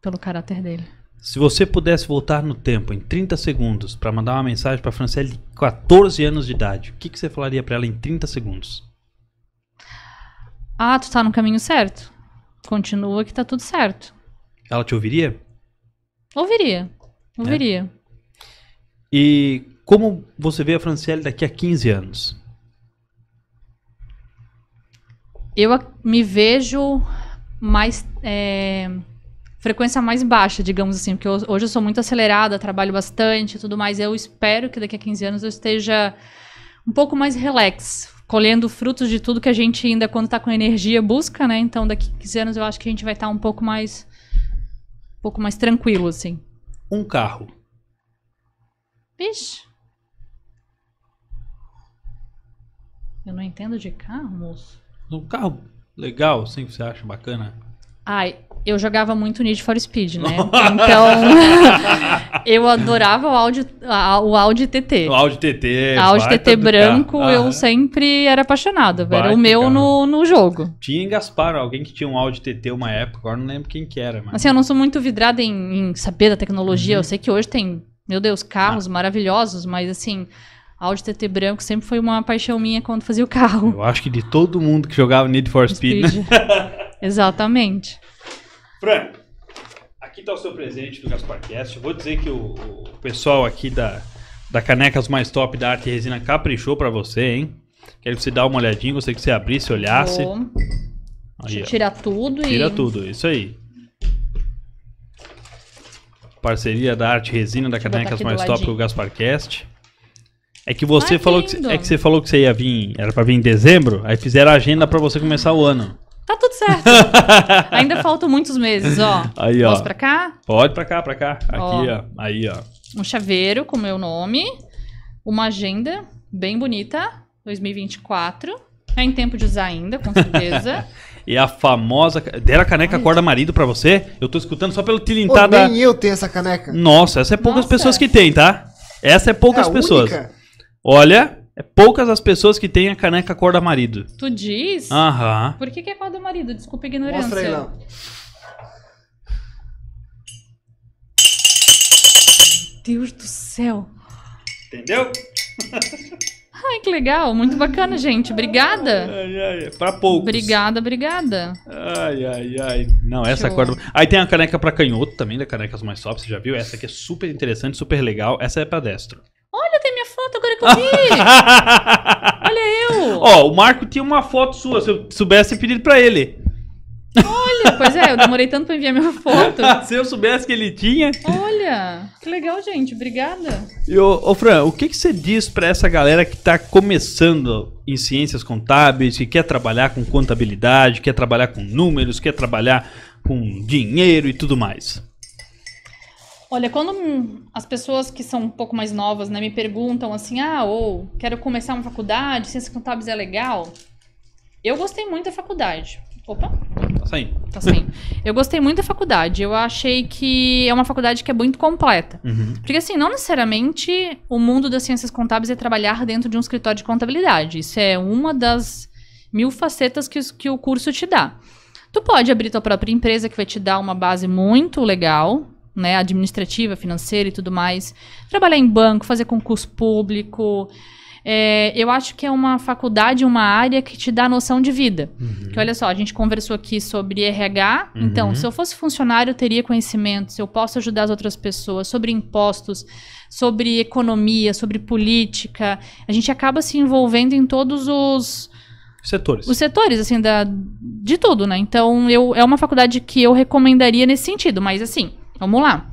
B: Pelo caráter dele.
A: Se você pudesse voltar no tempo em 30 segundos para mandar uma mensagem para Franciele de 14 anos de idade, o que, que você falaria para ela em 30 segundos?
B: Ah, tu tá no caminho certo. Continua que tá tudo certo.
A: Ela te ouviria?
B: Ouviria. É. Ouviria. É.
A: E como você vê a Franciele daqui a 15 anos?
B: Eu me vejo mais. É frequência mais baixa, digamos assim, porque hoje eu sou muito acelerada, trabalho bastante e tudo mais. Eu espero que daqui a 15 anos eu esteja um pouco mais relax, colhendo frutos de tudo que a gente ainda, quando está com energia, busca, né? Então, daqui a 15 anos eu acho que a gente vai estar tá um pouco mais. Um pouco mais tranquilo, assim. Um carro. Vixe. Eu não entendo de carro, moço.
A: Um carro legal, assim, você acha bacana?
B: Ai, eu jogava muito Need for Speed, né? [laughs] Então, [laughs] eu adorava o Audi, o Audi TT. O Audi
A: TT. Audi TT branco, ah, eu
B: sempre era apaixonado. era o meu no, no jogo.
A: Tinha em Gaspar alguém que tinha um Audi TT uma época, agora não lembro quem que era. Mas... Assim, eu
B: não sou muito vidrada em, em saber da tecnologia. Uhum. Eu sei que hoje tem, meu Deus, carros ah. maravilhosos, mas assim... Audi TT branco sempre foi uma paixão minha quando fazia o carro.
A: Eu acho que de todo mundo que jogava Need for Speed. Speed. Né?
B: [laughs] Exatamente. Fran,
A: aqui está o seu presente do GasparCast. Vou dizer que o, o pessoal aqui da, da Canecas Mais Top da Arte Resina caprichou para você, hein? Quero que você dá uma olhadinha, gostaria que você abrisse, olhasse. tira tudo tira e... Tira tudo, isso aí. Parceria da Arte Resina da Canecas Mais Top com o GasparCast. É que você ah, falou que, é que você falou que você ia vir, era para vir em dezembro, aí fizeram a agenda para você começar o ano. Tá
B: tudo certo. [laughs] Ainda faltam muitos meses, ó. Aí, ó. Posso pra cá?
A: Pode pra cá, pra cá. Aqui, ó. ó. Aí, ó.
B: Um chaveiro com meu nome. Uma agenda bem bonita. 2024. É tá em tempo de usar ainda, com certeza.
A: [laughs] e a famosa. Deram a caneca corda Acorda Marido pra você? Eu tô escutando só pelo tilintar da. Nem eu tenho essa caneca. Nossa, essa é poucas Nossa. pessoas que tem, tá? Essa é poucas é pessoas. Única. Olha, é poucas as pessoas que têm a caneca cor da marido. Tu
B: diz? Aham. Por que, que é cor do marido? Desculpa a ignorância. Mostra aí, Léo. Deus do céu. Entendeu? [laughs] Ai, que legal. Muito bacana, gente. Obrigada. Ai, ai, é pra poucos. Obrigada, obrigada.
A: Ai, ai, ai. Não, essa Show. corda. Aí tem a caneca pra canhoto também, da Canecas Mais Top, você já viu? Essa aqui é super interessante, super legal. Essa é pra destro.
B: Olha, tem minha foto agora que eu vi!
A: [laughs] Olha eu! Ó, o Marco tinha uma foto sua, se eu soubesse, eu pedido pra ele.
B: Olha, pois é, eu demorei tanto pra enviar minha foto. [laughs]
A: se eu soubesse que ele tinha.
B: Olha, que legal, gente, obrigada.
A: E, ô, ô Fran, o que, que você diz pra essa galera que tá começando em ciências contábeis, que quer trabalhar com contabilidade, quer trabalhar com números, quer trabalhar com dinheiro e tudo mais?
B: Olha, quando as pessoas que são um pouco mais novas, né, me perguntam assim, ah, ou quero começar uma faculdade, ciências contábeis é legal. Eu gostei muito da faculdade. Opa. Tá saindo. Tá saindo. eu gostei muito da faculdade. Eu achei que é uma faculdade que é muito completa. Uhum. Porque, assim, não necessariamente o mundo das ciências contábeis é trabalhar dentro de um escritório de contabilidade. Isso é uma das mil facetas que, que o curso te dá. Tu pode abrir tua própria empresa, que vai te dar uma base muito legal, né, administrativa, financeira e tudo mais. Trabalhar em banco, fazer concurso público. É, eu acho que é uma faculdade, uma área que te dá noção de vida. Uhum. Que olha só, a gente conversou aqui sobre RH. Então, uhum. Então, se eu fosse funcionário, eu teria conhecimentos, eu posso ajudar as outras pessoas sobre impostos, sobre economia, sobre política. A gente acaba se envolvendo em todos os setores. Os setores, assim, da, de tudo, né? Então, eu, é uma faculdade que eu recomendaria nesse sentido, mas assim Vamos lá.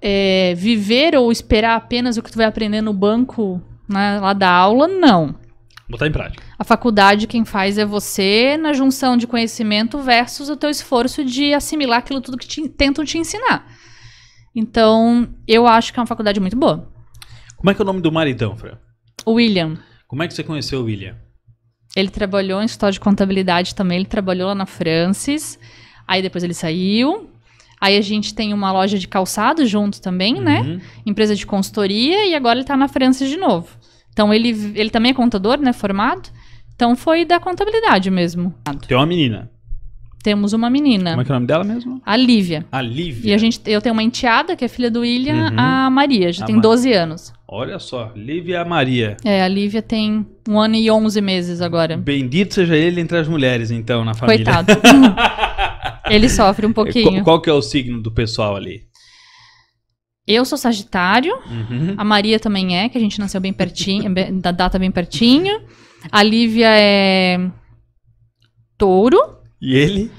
B: É, viver ou esperar apenas o que tu vai aprender no banco né, lá da aula, não. Botar em prática. A faculdade quem faz é você na junção de conhecimento versus o teu esforço de assimilar aquilo tudo que te, tentam te ensinar. Então, eu acho que é uma faculdade muito boa.
A: Como é que é o nome do maridão, então, Fran? William. Como é que você conheceu o William?
B: Ele trabalhou em história de contabilidade também, ele trabalhou lá na Francis. Aí depois ele saiu, Aí a gente tem uma loja de calçado junto também, né? uhum. né? Empresa de consultoria e agora ele está na França de novo. Então ele, ele também é contador, né? Formado. Então foi da contabilidade mesmo.
A: Tem uma menina.
B: Temos uma menina. Como é que é o nome dela mesmo? A Lívia. A Lívia. E a gente, eu tenho uma enteada que é filha do William, uhum. a Maria, já a tem Ma... 12 anos.
A: Olha só, Lívia Maria.
B: É, a Lívia tem um ano e 11 meses agora.
A: Bendito seja ele entre as mulheres, então, na família. Coitado.
B: [laughs] Ele sofre um [laughs] é, pouquinho. Qual,
A: que é o signo do pessoal ali?
B: Eu sou Sagitário, uhum. a Maria também é, que a gente nasceu bem pertinho, [laughs] da data bem pertinho. A Lívia é touro. E ele?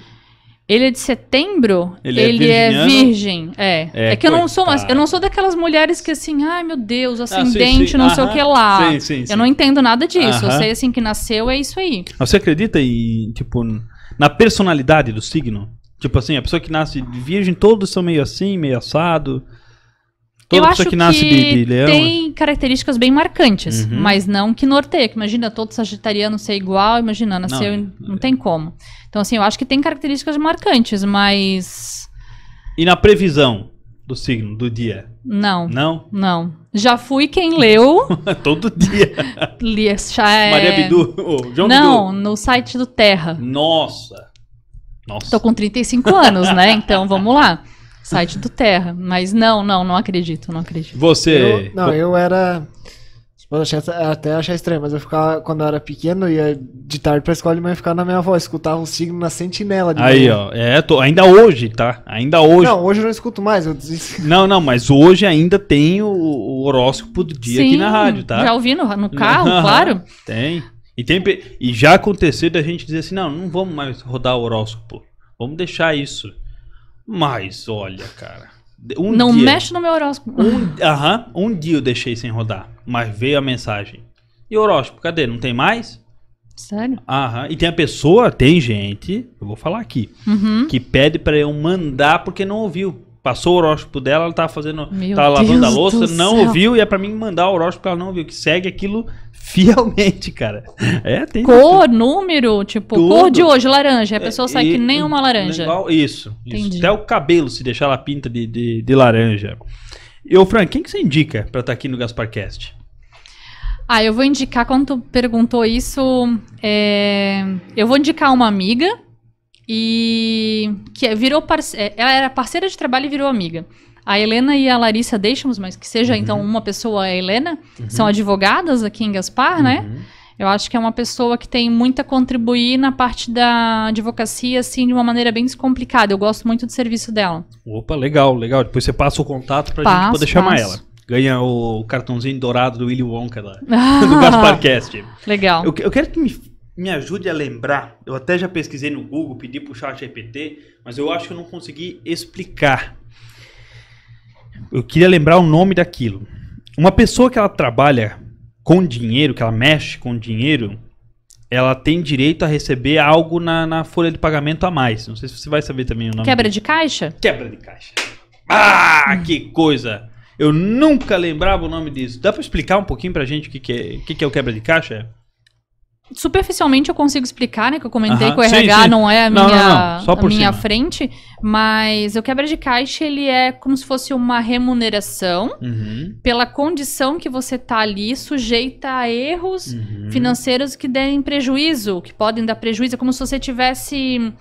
B: Ele é de setembro, ele, é ele é, é, virgem. É. É, é que eu não sou mais, eu não sou daquelas mulheres que assim, ai meu Deus, ascendente, ah, sim, sim. não sei o que lá. Sim, sim, sim. Eu não entendo nada disso. Aham. Eu sei assim que nasceu é isso aí.
A: Você acredita em tipo na personalidade do signo? Tipo assim, a pessoa que nasce virgem, todos são meio assim, meio assado.
B: Toda eu pessoa que nasce que de, de leão. Tem é. características bem marcantes, uhum. mas não que norteia. Que imagina todo sagitariano ser igual, imagina, nasceu. Não, é. não tem como. Então, assim, eu acho que tem características marcantes, mas.
A: E na previsão do signo, do dia? Não. Não?
B: Não. Já fui quem leu.
A: [laughs] Todo dia. Lia, é... Maria Bidu. Oh, João não,
B: Bidu. no site do Terra. Nossa. Nossa. Tô com 35 anos, né? Então vamos lá. Site do Terra. Mas não, não, não acredito, não acredito.
A: Você. Eu, não, eu
B: era.
C: Vou tipo, achar, até achar estranho, mas eu ficava, quando eu era pequeno, eu ia de tarde pra escola e mãe ficava na minha avó, escutava um signo na sentinela. Aí, manhã. ó,
A: é, tô, ainda hoje, tá? Ainda hoje. Não,
C: hoje eu não escuto mais, eu
A: Não, não, mas hoje ainda tem o, o horóscopo do dia Sim, aqui na rádio, tá? Já ouvi no, no [laughs] carro, claro. Tem. E, tem, e já aconteceu da gente dizer assim: não, não vamos mais rodar o horóscopo. Vamos deixar isso. Mas, olha, cara. Um não dia, mexe
B: no meu horóscopo. Um,
A: aham, um dia eu deixei sem rodar. Mas veio a mensagem. E horóscopo, cadê? Não tem mais? Sério? Aham. E tem a pessoa, tem gente, eu vou falar aqui, uhum. que pede para eu mandar porque não ouviu. Passou o horóscopo dela, ela tava tá fazendo. Meu tava tá Deus lavando a louça, não céu. ouviu, e é pra mim mandar o
B: horóscopo porque ela não ouviu. Que segue aquilo
A: fielmente,
B: cara. É, tem cor, número, tipo, Tudo. cor de hoje, laranja. A pessoa é, sai e, que nem uma laranja.
A: Igual, isso, isso, Até o cabelo, se deixar ela pinta de, de, de laranja. E, o Fran, quem que você indica pra estar tá aqui no GasparCast?
B: Ah, eu vou indicar, quando tu perguntou isso, é, eu vou indicar uma amiga e que virou parce... É, ela era parceira de trabalho e virou amiga. A Helena e a Larissa Deixamos, mas que seja uhum. então uma pessoa, a Helena, uhum. são advogadas aqui em Gaspar, né? uhum. né? Eu acho que é uma pessoa que tem muito a contribuir na parte da advocacia, assim, de uma maneira bem descomplicada. Eu gosto muito do serviço dela.
A: Opa, legal, legal. Depois você passa o contato pra passo, gente poder chamar passo. ela. Ganha o cartãozinho dourado do Willy Wonka lá [laughs] do Gasparcast. Legal. Eu, eu, quero que me, me ajude a lembrar. Eu até já pesquisei no Google, pedi pro chat GPT, mas eu acho que eu não consegui explicar eu queria lembrar o nome daquilo. Uma pessoa que ela trabalha com dinheiro, que ela mexe com dinheiro, ela tem direito a receber algo na, na folha de pagamento a mais. Não sei se você vai saber também o nome. Quebra
B: de caixa? Quebra de caixa.
A: Ah, que coisa! Eu nunca lembrava o nome disso. Dá para explicar um pouquinho pra gente o que, que, é, o que, que é o quebra de caixa?
B: superficialmente eu consigo explicar, né? Que eu comentei uh -huh. que o RH sim. não é a minha, não, não, não. A minha frente, mas o quebra de caixa ele é como se fosse uma remuneração uhum. pela condição que você tá ali sujeita a erros uhum. financeiros que derem prejuízo, que podem dar prejuízo, é como se você tivesse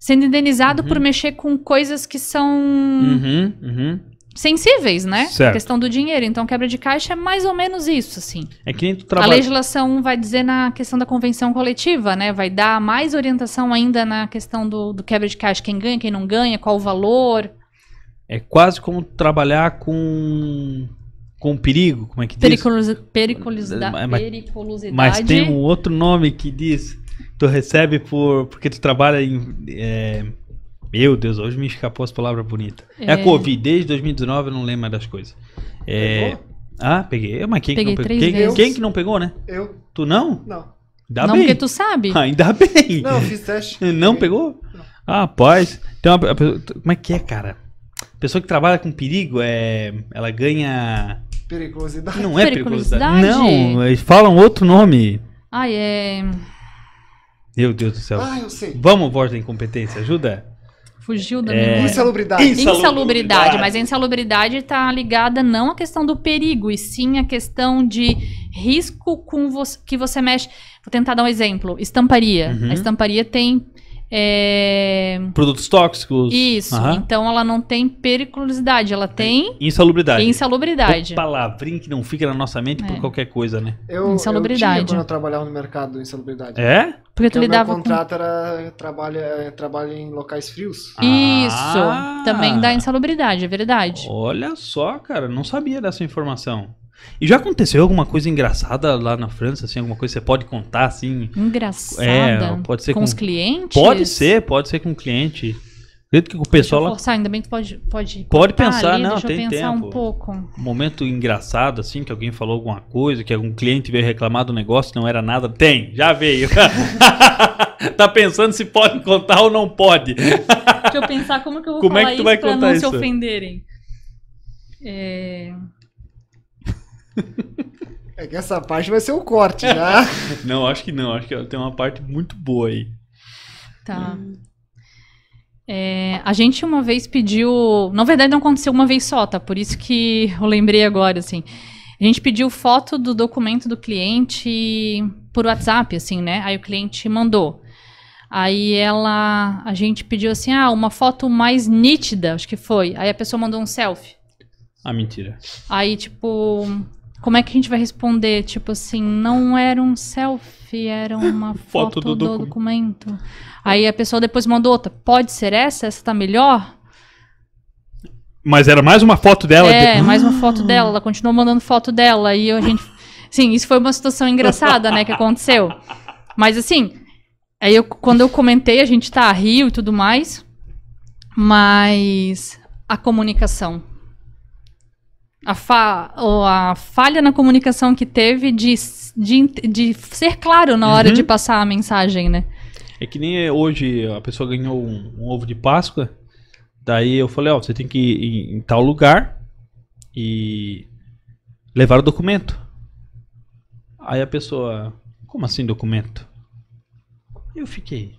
B: sendo indenizado uhum. por mexer com coisas que são uhum, uhum sensíveis, né? Certo. A questão do dinheiro. Então, quebra de caixa é mais ou menos isso, assim.
A: É que nem tu trabalha... A
B: legislação vai dizer na questão da convenção coletiva, né? Vai dar mais orientação ainda na questão do, do quebra de caixa, quem ganha, quem não ganha, qual o valor.
A: É quase como trabalhar com com perigo, como é que diz? É, periculosidade. Mas, Mas tem um outro nome que diz, tu recebe por porque tu trabalha em é meu Deus, hoje me escapou essa palavra bonita. É, é a Covid, desde 2019 eu não lembro mais das coisas. É... Pegou? Ah, peguei. Mas quem peguei que não pegou? Quem, quem que não pegou, né? Eu. Tu não? Não. Ainda não, bem. porque tu sabe. [laughs] ainda bem. Não, fiz teste. [laughs] Não pegou? Não. Ah, rapaz. Então, a, a, como é que é, cara? Pessoa que trabalha com perigo, é, ela ganha... Periculosidade. Não é periculosidade. periculosidade. Não, eles falam outro nome.
B: Ai, é...
A: Meu Deus do céu. Ah, eu sei. Vamos, voz da incompetência, ajuda.
B: Fugiu da é... Insalubridade. insalubridade. Insalubridade, mas a insalubridade está ligada não à questão do perigo, e sim à questão de risco com vo que você mexe. Vou tentar dar um exemplo. Estamparia. Uhum. A estamparia tem é...
A: Produtos tóxicos. Isso. Uhum. Então
B: ela não tem periculosidade, ela tem.
A: Insalubridade. Insalubridade. Uma palavrinha que não fica na nossa mente é. por qualquer coisa, né?
B: Eu, insalubridade. Eu tinha
C: quando eu trabalhava no mercado insalubridade. É? Porque, Porque tu lidava. O contrato com... era trabalha, é, trabalha em locais frios. Ah. Isso. Ah.
A: Também
B: dá insalubridade, é verdade.
A: Olha só, cara, não sabia dessa informação. E já aconteceu alguma coisa engraçada lá na França, assim, alguma coisa que você pode contar, assim? Engraçada? É, pode ser com, com os clientes? Pode ser, pode ser com o cliente. Acredito que o pessoal deixa forçar,
B: lá... ainda bem que pode Pode, pode pensar, ali, não, deixa tem eu pensar tempo. um pouco. Um
A: momento engraçado, assim, que alguém falou alguma coisa, que algum cliente veio reclamar do negócio, não era nada. Tem, já veio. [laughs] tá pensando se pode contar ou não pode. deixa
B: eu pensar como que eu vou como falar é que tu isso vai pra contar não isso? se ofenderem. É...
C: [laughs] É que essa parte vai ser o um corte, né?
A: [laughs] não, acho que não. Acho que tem uma parte muito boa aí.
B: Tá. Hum. É, a gente uma vez pediu. Na verdade, não aconteceu uma vez só, tá? Por isso que eu lembrei agora, assim. A gente pediu foto do documento do cliente por WhatsApp, assim, né? Aí o cliente mandou. Aí ela. A gente pediu assim, ah, uma foto mais nítida, acho que foi. Aí a pessoa mandou um selfie. Ah, mentira. Aí, tipo, como é que a gente vai responder? Tipo assim, não era um selfie, era uma [laughs] foto, foto do, do documento. documento. Aí a pessoa depois mandou outra. Pode ser essa? Essa tá melhor?
A: Mas era mais uma foto dela? É, de...
B: mais uma foto ah. dela. Ela continuou mandando foto dela. E a gente. [laughs] Sim, isso foi uma situação engraçada, né, que aconteceu. Mas assim, aí eu, quando eu comentei, a gente tá a rio e tudo mais. Mas a comunicação a, fa a falha na comunicação que teve de, de, de ser claro na hora uhum. de passar a mensagem, né?
A: É que nem eh, hoje a pessoa ganhou um, um ovo de Páscoa, daí eu falei, ó, você tem que ir em tal lugar e levar o documento. Aí a pessoa, como assim documento? Eu fiquei,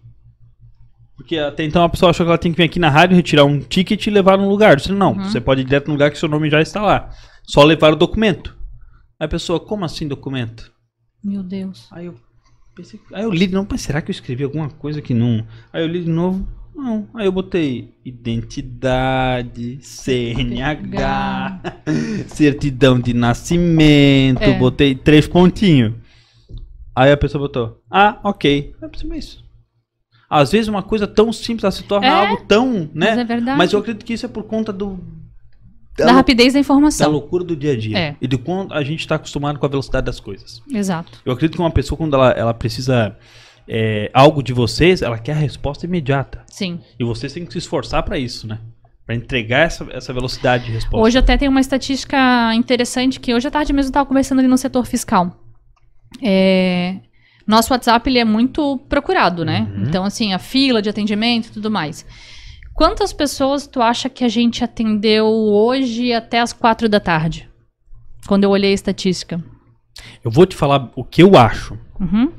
A: porque até então a pessoa achou que ela tem que vir aqui na rádio, retirar um ticket e levar no lugar. Eu disse, não, uhum. você pode ir direto no lugar que seu nome já está lá. Só levar o documento. Aí a pessoa, como assim documento?
B: Meu Deus. Aí eu pensei, aí eu li, não, mas será
A: que eu escrevi alguma coisa que não. Aí eu li de novo, não. Aí eu botei identidade, CNH, [laughs] certidão de nascimento, é. botei três pontinhos. Aí a pessoa botou, ah, ok. Eu pensei, mas às vezes uma coisa tão simples se torna é, algo tão, né? Mas, é verdade. mas eu acredito que isso é por conta do
B: da, da rapidez da informação. Da
A: loucura do dia a dia. É. E do quanto a gente está acostumado com a velocidade das coisas. Exato. Eu acredito que uma pessoa, quando ela, ela precisa é, algo de vocês, ela quer a resposta imediata. Sim. E vocês têm que se esforçar para isso, né? Para entregar essa, essa velocidade de resposta. Hoje
B: até tem uma estatística interessante que hoje à tarde mesmo estava conversando ali no setor fiscal. É, nosso WhatsApp ele é muito procurado, né? Uhum. Então, assim, a fila de atendimento e tudo mais. Quantas pessoas tu acha que a gente atendeu hoje até as quatro da tarde? Quando eu olhei a estatística.
A: Eu vou te falar o que eu acho. Uhum.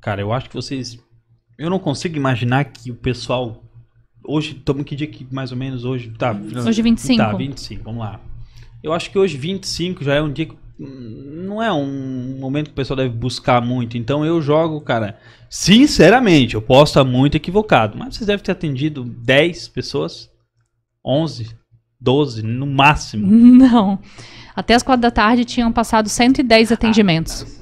A: Cara, eu acho que vocês. Eu não consigo imaginar que o pessoal. Hoje, estamos que dia que mais ou menos hoje? Tá, hoje 25. É tá, 25, vamos lá. Eu acho que hoje 25 já é um dia que não é um momento que o pessoal deve buscar muito. Então eu jogo, cara, sinceramente, eu posso estar muito equivocado, mas vocês devem ter atendido 10 pessoas, 11, 12 no máximo. [laughs]
B: Não. Até as quatro da tarde tinham passado 110 ah, atendimentos.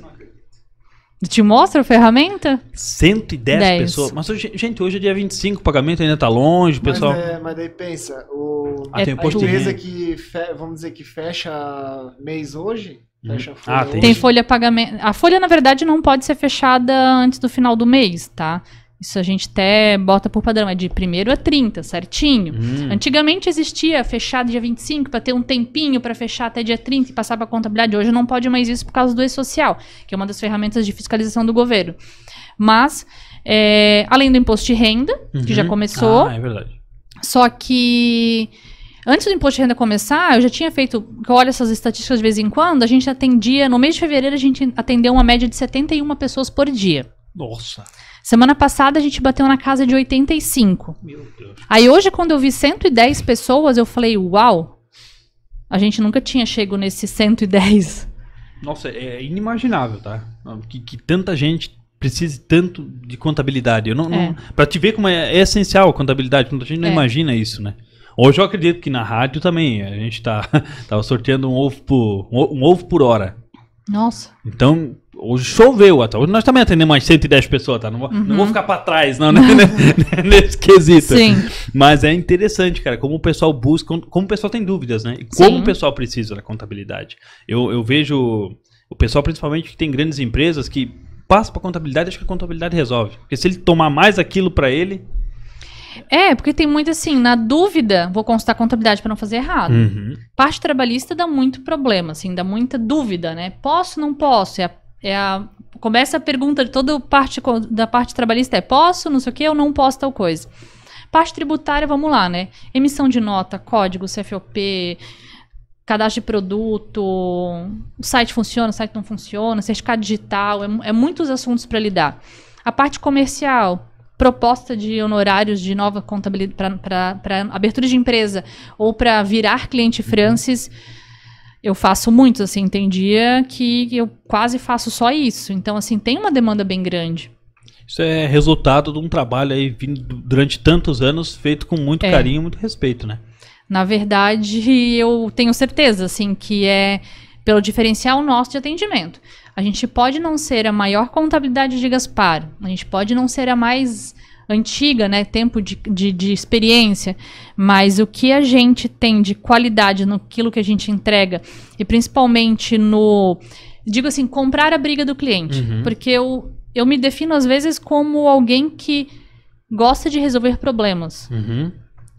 B: te mostra a ferramenta?
A: 110 10. pessoas. Mas, gente, hoje é dia 25, o pagamento ainda está longe, pessoal. Mas,
C: é, mas, daí pensa, o, ah, é a empresa que, fe, vamos dizer, que fecha mês hoje, Uhum. Fecha a ah,
B: folha. Ah, tem. tem folha pagamento. A folha, na verdade, não pode ser fechada antes do final do mês, tá? Isso a gente até bota por padrão, é de 1 a 30, certinho. Hum. Antigamente existia fechar dia 25 para ter um tempinho para fechar até dia 30 e passar para a contabilidade. Hoje não pode mais isso por causa do e-social, que é uma das ferramentas de fiscalização do governo. Mas, é, além do imposto de renda, uhum. que já uhum. começou. Ah, é verdade. Só que Antes do imposto de renda começar, eu já tinha feito, eu olho essas estatísticas de vez em quando, a gente atendia, no mês de fevereiro a gente atendeu uma média de 71 pessoas por dia. Nossa. Semana passada a gente bateu na casa de 85. Meu Deus. Aí hoje quando eu vi 110 pessoas, eu falei, uau. A gente nunca tinha chego nesse 110.
A: Nossa, é inimaginável, tá? Que, que tanta gente precise tanto de contabilidade. Eu não, é. não para te ver como é, é essencial a contabilidade, a gente não é. imagina isso, né? Hoje eu acredito que na rádio também a gente tá [laughs] tava sorteando um ovo por, um, ovo por hora. Nossa. Então, hoje choveu, até hoje nós também atendemos mais 110 pessoas, tá? Não, vou, uhum. não vou uhum. ficar para trás, não, [laughs] né? [laughs] nesse quesito. Sim. Mas é interessante, cara, como o pessoal busca, como o pessoal tem dúvidas, né? E como Sim. o pessoal precisa da contabilidade. Eu, eu vejo o pessoal, principalmente que tem grandes empresas, que passa para contabilidade, acho que a contabilidade resolve. Porque se ele tomar mais aquilo para ele,
B: é, porque tem muito assim, na dúvida, vou consultar a contabilidade para não fazer errado. Uhum. Parte trabalhista dá muito problema, assim, dá muita dúvida, né? Posso, não posso? É a, é a, começa a pergunta de toda parte da parte trabalhista é posso, não sei o quê, eu não posso tal coisa. Parte tributária, vamos lá, né? Emissão de nota, código, CFOP, cadastro de produto, o site funciona, o site não funciona, certificado digital, é, é muitos assuntos para lidar. A parte comercial, proposta de honorários de nova contabilidade para abertura de empresa ou para virar cliente Francis, eu faço muitos, assim, tem dia que eu quase faço só isso. Então, assim, tem uma demanda bem grande.
A: Isso é resultado de um trabalho aí durante tantos anos feito com muito é. carinho, muito respeito, né?
B: Na verdade, eu tenho certeza, assim, que é pelo diferencial nosso de atendimento. A gente pode não ser a maior contabilidade de Gaspar, a gente pode não ser a mais antiga, né, tempo de, de, de, experiência, mas o que a gente tem de qualidade no aquilo que a gente entrega, e principalmente no, digo assim, comprar a briga do cliente, uhum. porque eu, eu me defino às vezes como alguém que gosta de resolver problemas. Uhum.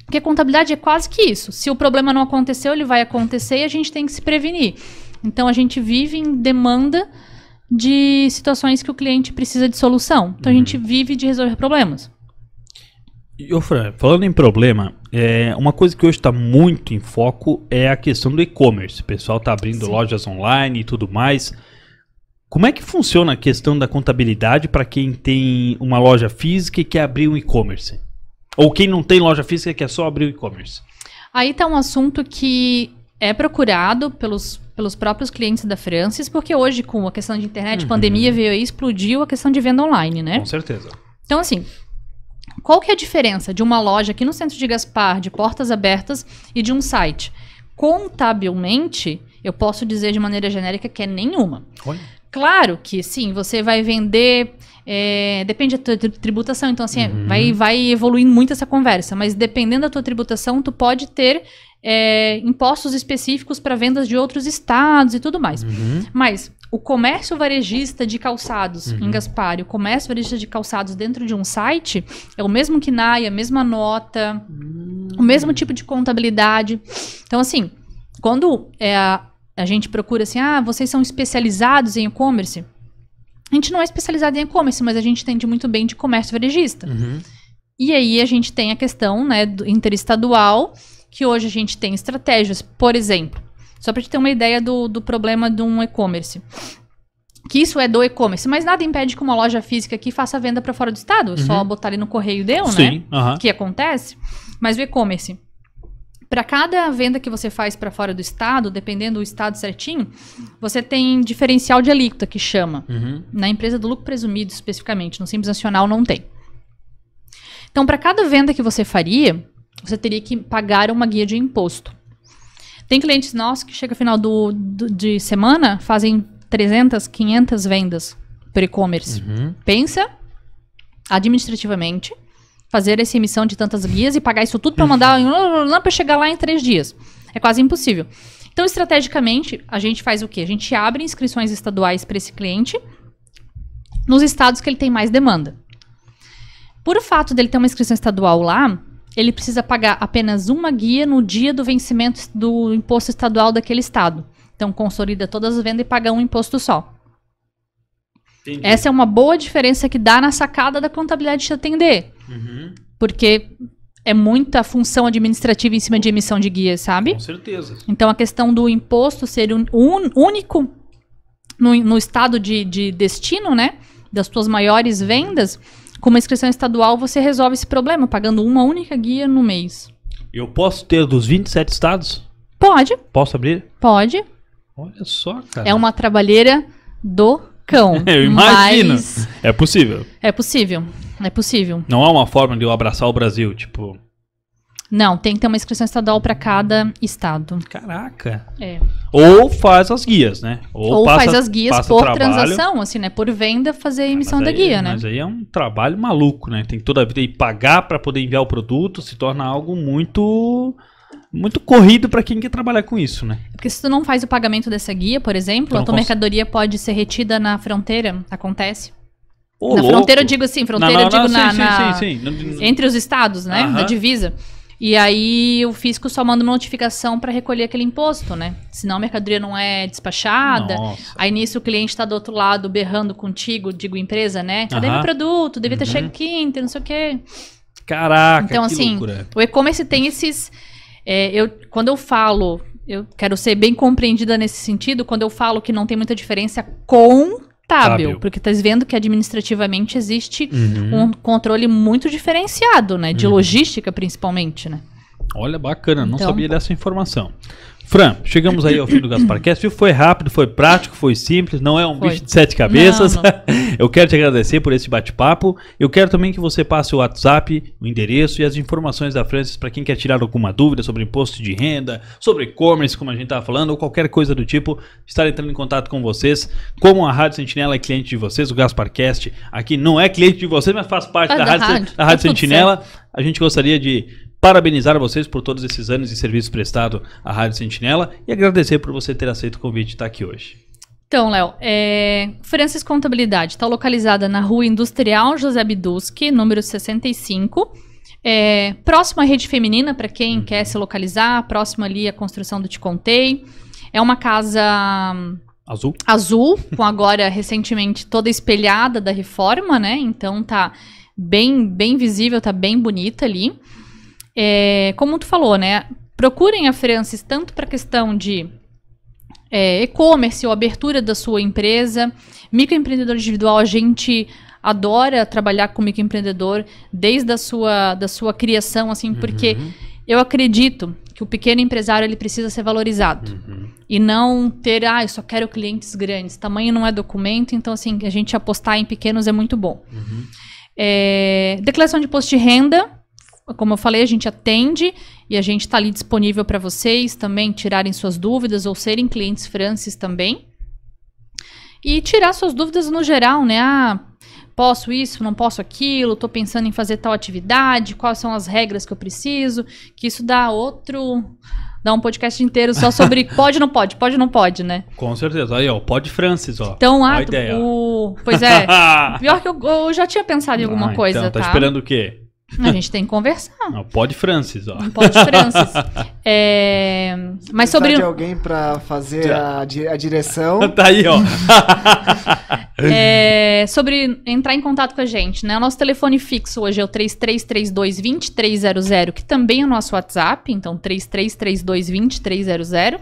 B: Porque a contabilidade é quase que isso. Se o problema não aconteceu, ele vai acontecer e a gente tem que se prevenir. Então a gente vive em demanda de situações que o cliente precisa de solução. Então, uhum. a gente uhum. vive de resolver problemas.
A: E, o Fran, falando em problema, é, uma coisa que hoje está muito em foco é a questão do e-commerce. O pessoal está abrindo Sim. lojas online e tudo mais. Como é que funciona a questão da contabilidade para quem tem uma loja física e quer abrir um e-commerce? Ou quem não tem loja física e quer só abrir o e-commerce?
B: Aí está um assunto que é procurado pelos pelos próprios clientes da Francis, porque hoje, com a questão de internet, uhum. pandemia veio aí, explodiu a questão de venda online, né? Com certeza. Então, assim, qual que é a diferença de uma loja aqui no centro de Gaspar, de portas abertas, e de um site? Contabilmente, eu posso dizer de maneira genérica que é nenhuma. Olha. Claro que sim, você vai vender. É, depende da tua tributação, então assim, é, uhum. vai, vai evoluindo muito essa conversa, mas dependendo da tua tributação, tu pode ter é, impostos específicos para vendas de outros estados e tudo mais. Uhum. Mas o comércio varejista de calçados uhum. em Gaspar e o comércio varejista de calçados dentro de um site é o mesmo que NAI, a mesma nota, hum. o mesmo tipo de contabilidade. Então, assim, quando é, a gente procura assim, ah, vocês são especializados em e-commerce? A gente não é especializado em e-commerce, mas a gente entende muito bem de comércio varejista. Uhum. E aí a gente tem a questão né, interestadual, que hoje a gente tem estratégias, por exemplo, só para te ter uma ideia do, do problema de um e-commerce. Que isso é do e-commerce, mas nada impede que uma loja física aqui faça a venda para fora do estado. É uhum. Só botar ali no correio deu, né? Sim, né? Uhum. Que acontece. Mas o e-commerce para cada venda que você faz para fora do estado, dependendo do estado certinho, você tem diferencial de alíquota que chama. Uhum. Na empresa do lucro presumido, especificamente, no Simples Nacional não tem. Então, para cada venda que você faria, você teria que pagar uma guia de imposto. Tem clientes nossos que chega final do, do, de semana, fazem 300, 500 vendas por e-commerce. Uhum. Pensa administrativamente fazer essa emissão de tantas guias e pagar isso tudo para mandar um para chegar lá em três dias. É quase impossível. Então, estrategicamente, a gente faz o quê? A gente abre inscrições estaduais para esse cliente nos estados que ele tem mais demanda. Por o fato dele ter uma inscrição estadual lá, ele precisa pagar apenas uma guia no dia do vencimento do imposto estadual daquele estado. Então, consolida todas as vendas e paga um imposto só. Entendi. Essa é uma boa diferença que dá na sacada da contabilidade de atender. Uhum. Porque é muita função administrativa em cima de emissão de guia, sabe? Com certeza. Então a questão do imposto ser um un, único no, no estado de, de, destino, né? Das tuas maiores vendas, com uma inscrição estadual você resolve esse problema, pagando uma única guia no mês.
A: Eu posso ter dos 27 estados? Pode. Posso abrir?
B: Pode. Olha só, cara. É uma trabalheira do cão. [laughs] Eu imagino. Mas...
A: É possível.
B: É possível. É possível.
A: Não há uma forma de eu abraçar o Brasil, tipo.
B: Não, tem que ter uma inscrição estadual para cada estado. Caraca.
A: É. Ou faz as guias, né? Ou, Ou passa, faz as guias por trabalho. transação,
B: assim, né? Por venda fazer a emissão ah, da aí, guia, né?
A: Mas aí é um trabalho maluco, né? Tem toda a vida e pagar para poder enviar o produto, se torna algo muito muito corrido para quem quer trabalhar com isso, né?
B: É porque se tu não faz o pagamento dessa guia, por exemplo, a tua cons... mercadoria pode ser retida na fronteira, acontece. Ô, na louco. fronteira eu digo assim, fronteira eu digo na, sim, na sim, sim, entre os estados, né, da divisa. E aí o fisco só manda uma notificação para recolher aquele imposto, né? Senão a mercadoria não é despachada. Nossa. Aí nisso o cliente está do outro lado berrando contigo, digo empresa, né? Cadê uh -huh. meu produto? Devia ter uh uhum. -huh. check-in, não sei o quê.
A: Caraca, Então assim, loucura.
B: o e-commerce tem esses é, eu, quando eu falo, eu quero ser bem compreendida nesse sentido, quando eu falo que não tem muita diferença com porque estás vendo que administrativamente existe uhum. um controle muito diferenciado, né? De uhum. logística, principalmente, né?
A: Olha, bacana, não então, sabia dessa informação. Fran, chegamos aí ao fim do Gasparcast. Foi rápido, foi prático, foi simples, não é um foi. bicho de sete cabeças. Não, não. [laughs] Eu quero te agradecer por esse bate-papo. Eu quero também que você passe o WhatsApp, o endereço e as informações da Francis para quem quer tirar alguma dúvida sobre imposto de renda, sobre e-commerce, como a gente estava falando, ou qualquer coisa do tipo, estar entrando em contato com vocês. Como a Rádio Sentinela é cliente de vocês, o Gasparcast aqui não é cliente de vocês, mas faz parte da, da, Rádio, da Rádio tá Sentinela. Certo. A gente gostaria de parabenizar vocês por todos esses anos de serviço prestado à Rádio Sentinela e agradecer por você ter aceito o convite de estar tá aqui hoje.
B: Então, Léo, é... Francis Contabilidade está localizada na rua Industrial José Biduski, número 65. É, próximo à rede feminina, para quem uhum. quer se localizar, próximo ali à construção do Te Contei. É uma casa azul, azul com agora [laughs] recentemente toda espelhada da reforma, né? Então tá bem, bem visível, tá bem bonita ali é, como tu falou, né? Procurem a Francis tanto para a questão de é, e-commerce ou abertura da sua empresa. Microempreendedor individual, a gente adora trabalhar com microempreendedor desde a sua, da sua criação, assim, porque uhum. eu acredito que o pequeno empresário ele precisa ser valorizado. Uhum. E não ter, ah, eu só quero clientes grandes. Tamanho não é documento, então, assim, a gente apostar em pequenos é muito bom. Uhum. É, declaração de imposto de renda, como eu falei, a gente atende e a gente está ali disponível para vocês também tirarem suas dúvidas ou serem clientes francis também. E tirar suas dúvidas no geral, né? Ah, posso isso, não posso aquilo, estou pensando em fazer tal atividade, quais são as regras que eu preciso, que isso dá outro dá um podcast inteiro só sobre [laughs] pode não pode, pode não pode, né?
A: Com certeza. Aí, ó, pode Francis, ó. Então, ah, a, a ideia.
B: O... Pois é. [laughs] Pior que eu, eu já tinha pensado em alguma ah, coisa, então, tá? Tá esperando o quê? A gente tem que conversar.
A: Não, pode Francis, ó. Não pode Francis.
B: [laughs] É... Mas sobre. Tem
C: alguém para fazer a, di a direção. [laughs] tá aí,
A: ó.
B: [laughs] é... Sobre entrar em contato com a gente, né? O nosso telefone fixo hoje é o 3332-2300, que também é o nosso WhatsApp, então 3332-2300.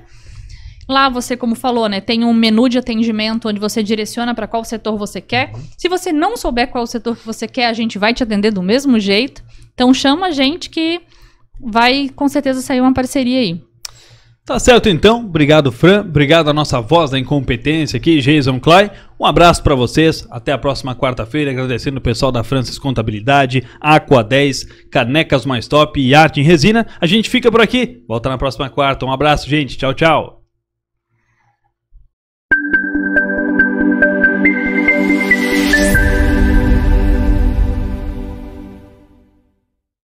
B: Lá você, como falou, né, tem um menu de atendimento onde você direciona para qual setor você quer. Se você não souber qual setor que você quer, a gente vai te atender do mesmo jeito. Então chama a gente que vai com certeza sair uma parceria aí.
A: Tá certo então, obrigado Fran, obrigado a nossa voz da incompetência aqui, Jason Clay. Um abraço para vocês, até a próxima quarta-feira, agradecendo o pessoal da Francis Contabilidade, Aqua 10, Canecas Mais Top e Arte em Resina. A gente fica por aqui, volta na próxima quarta. Um abraço, gente. Tchau, tchau.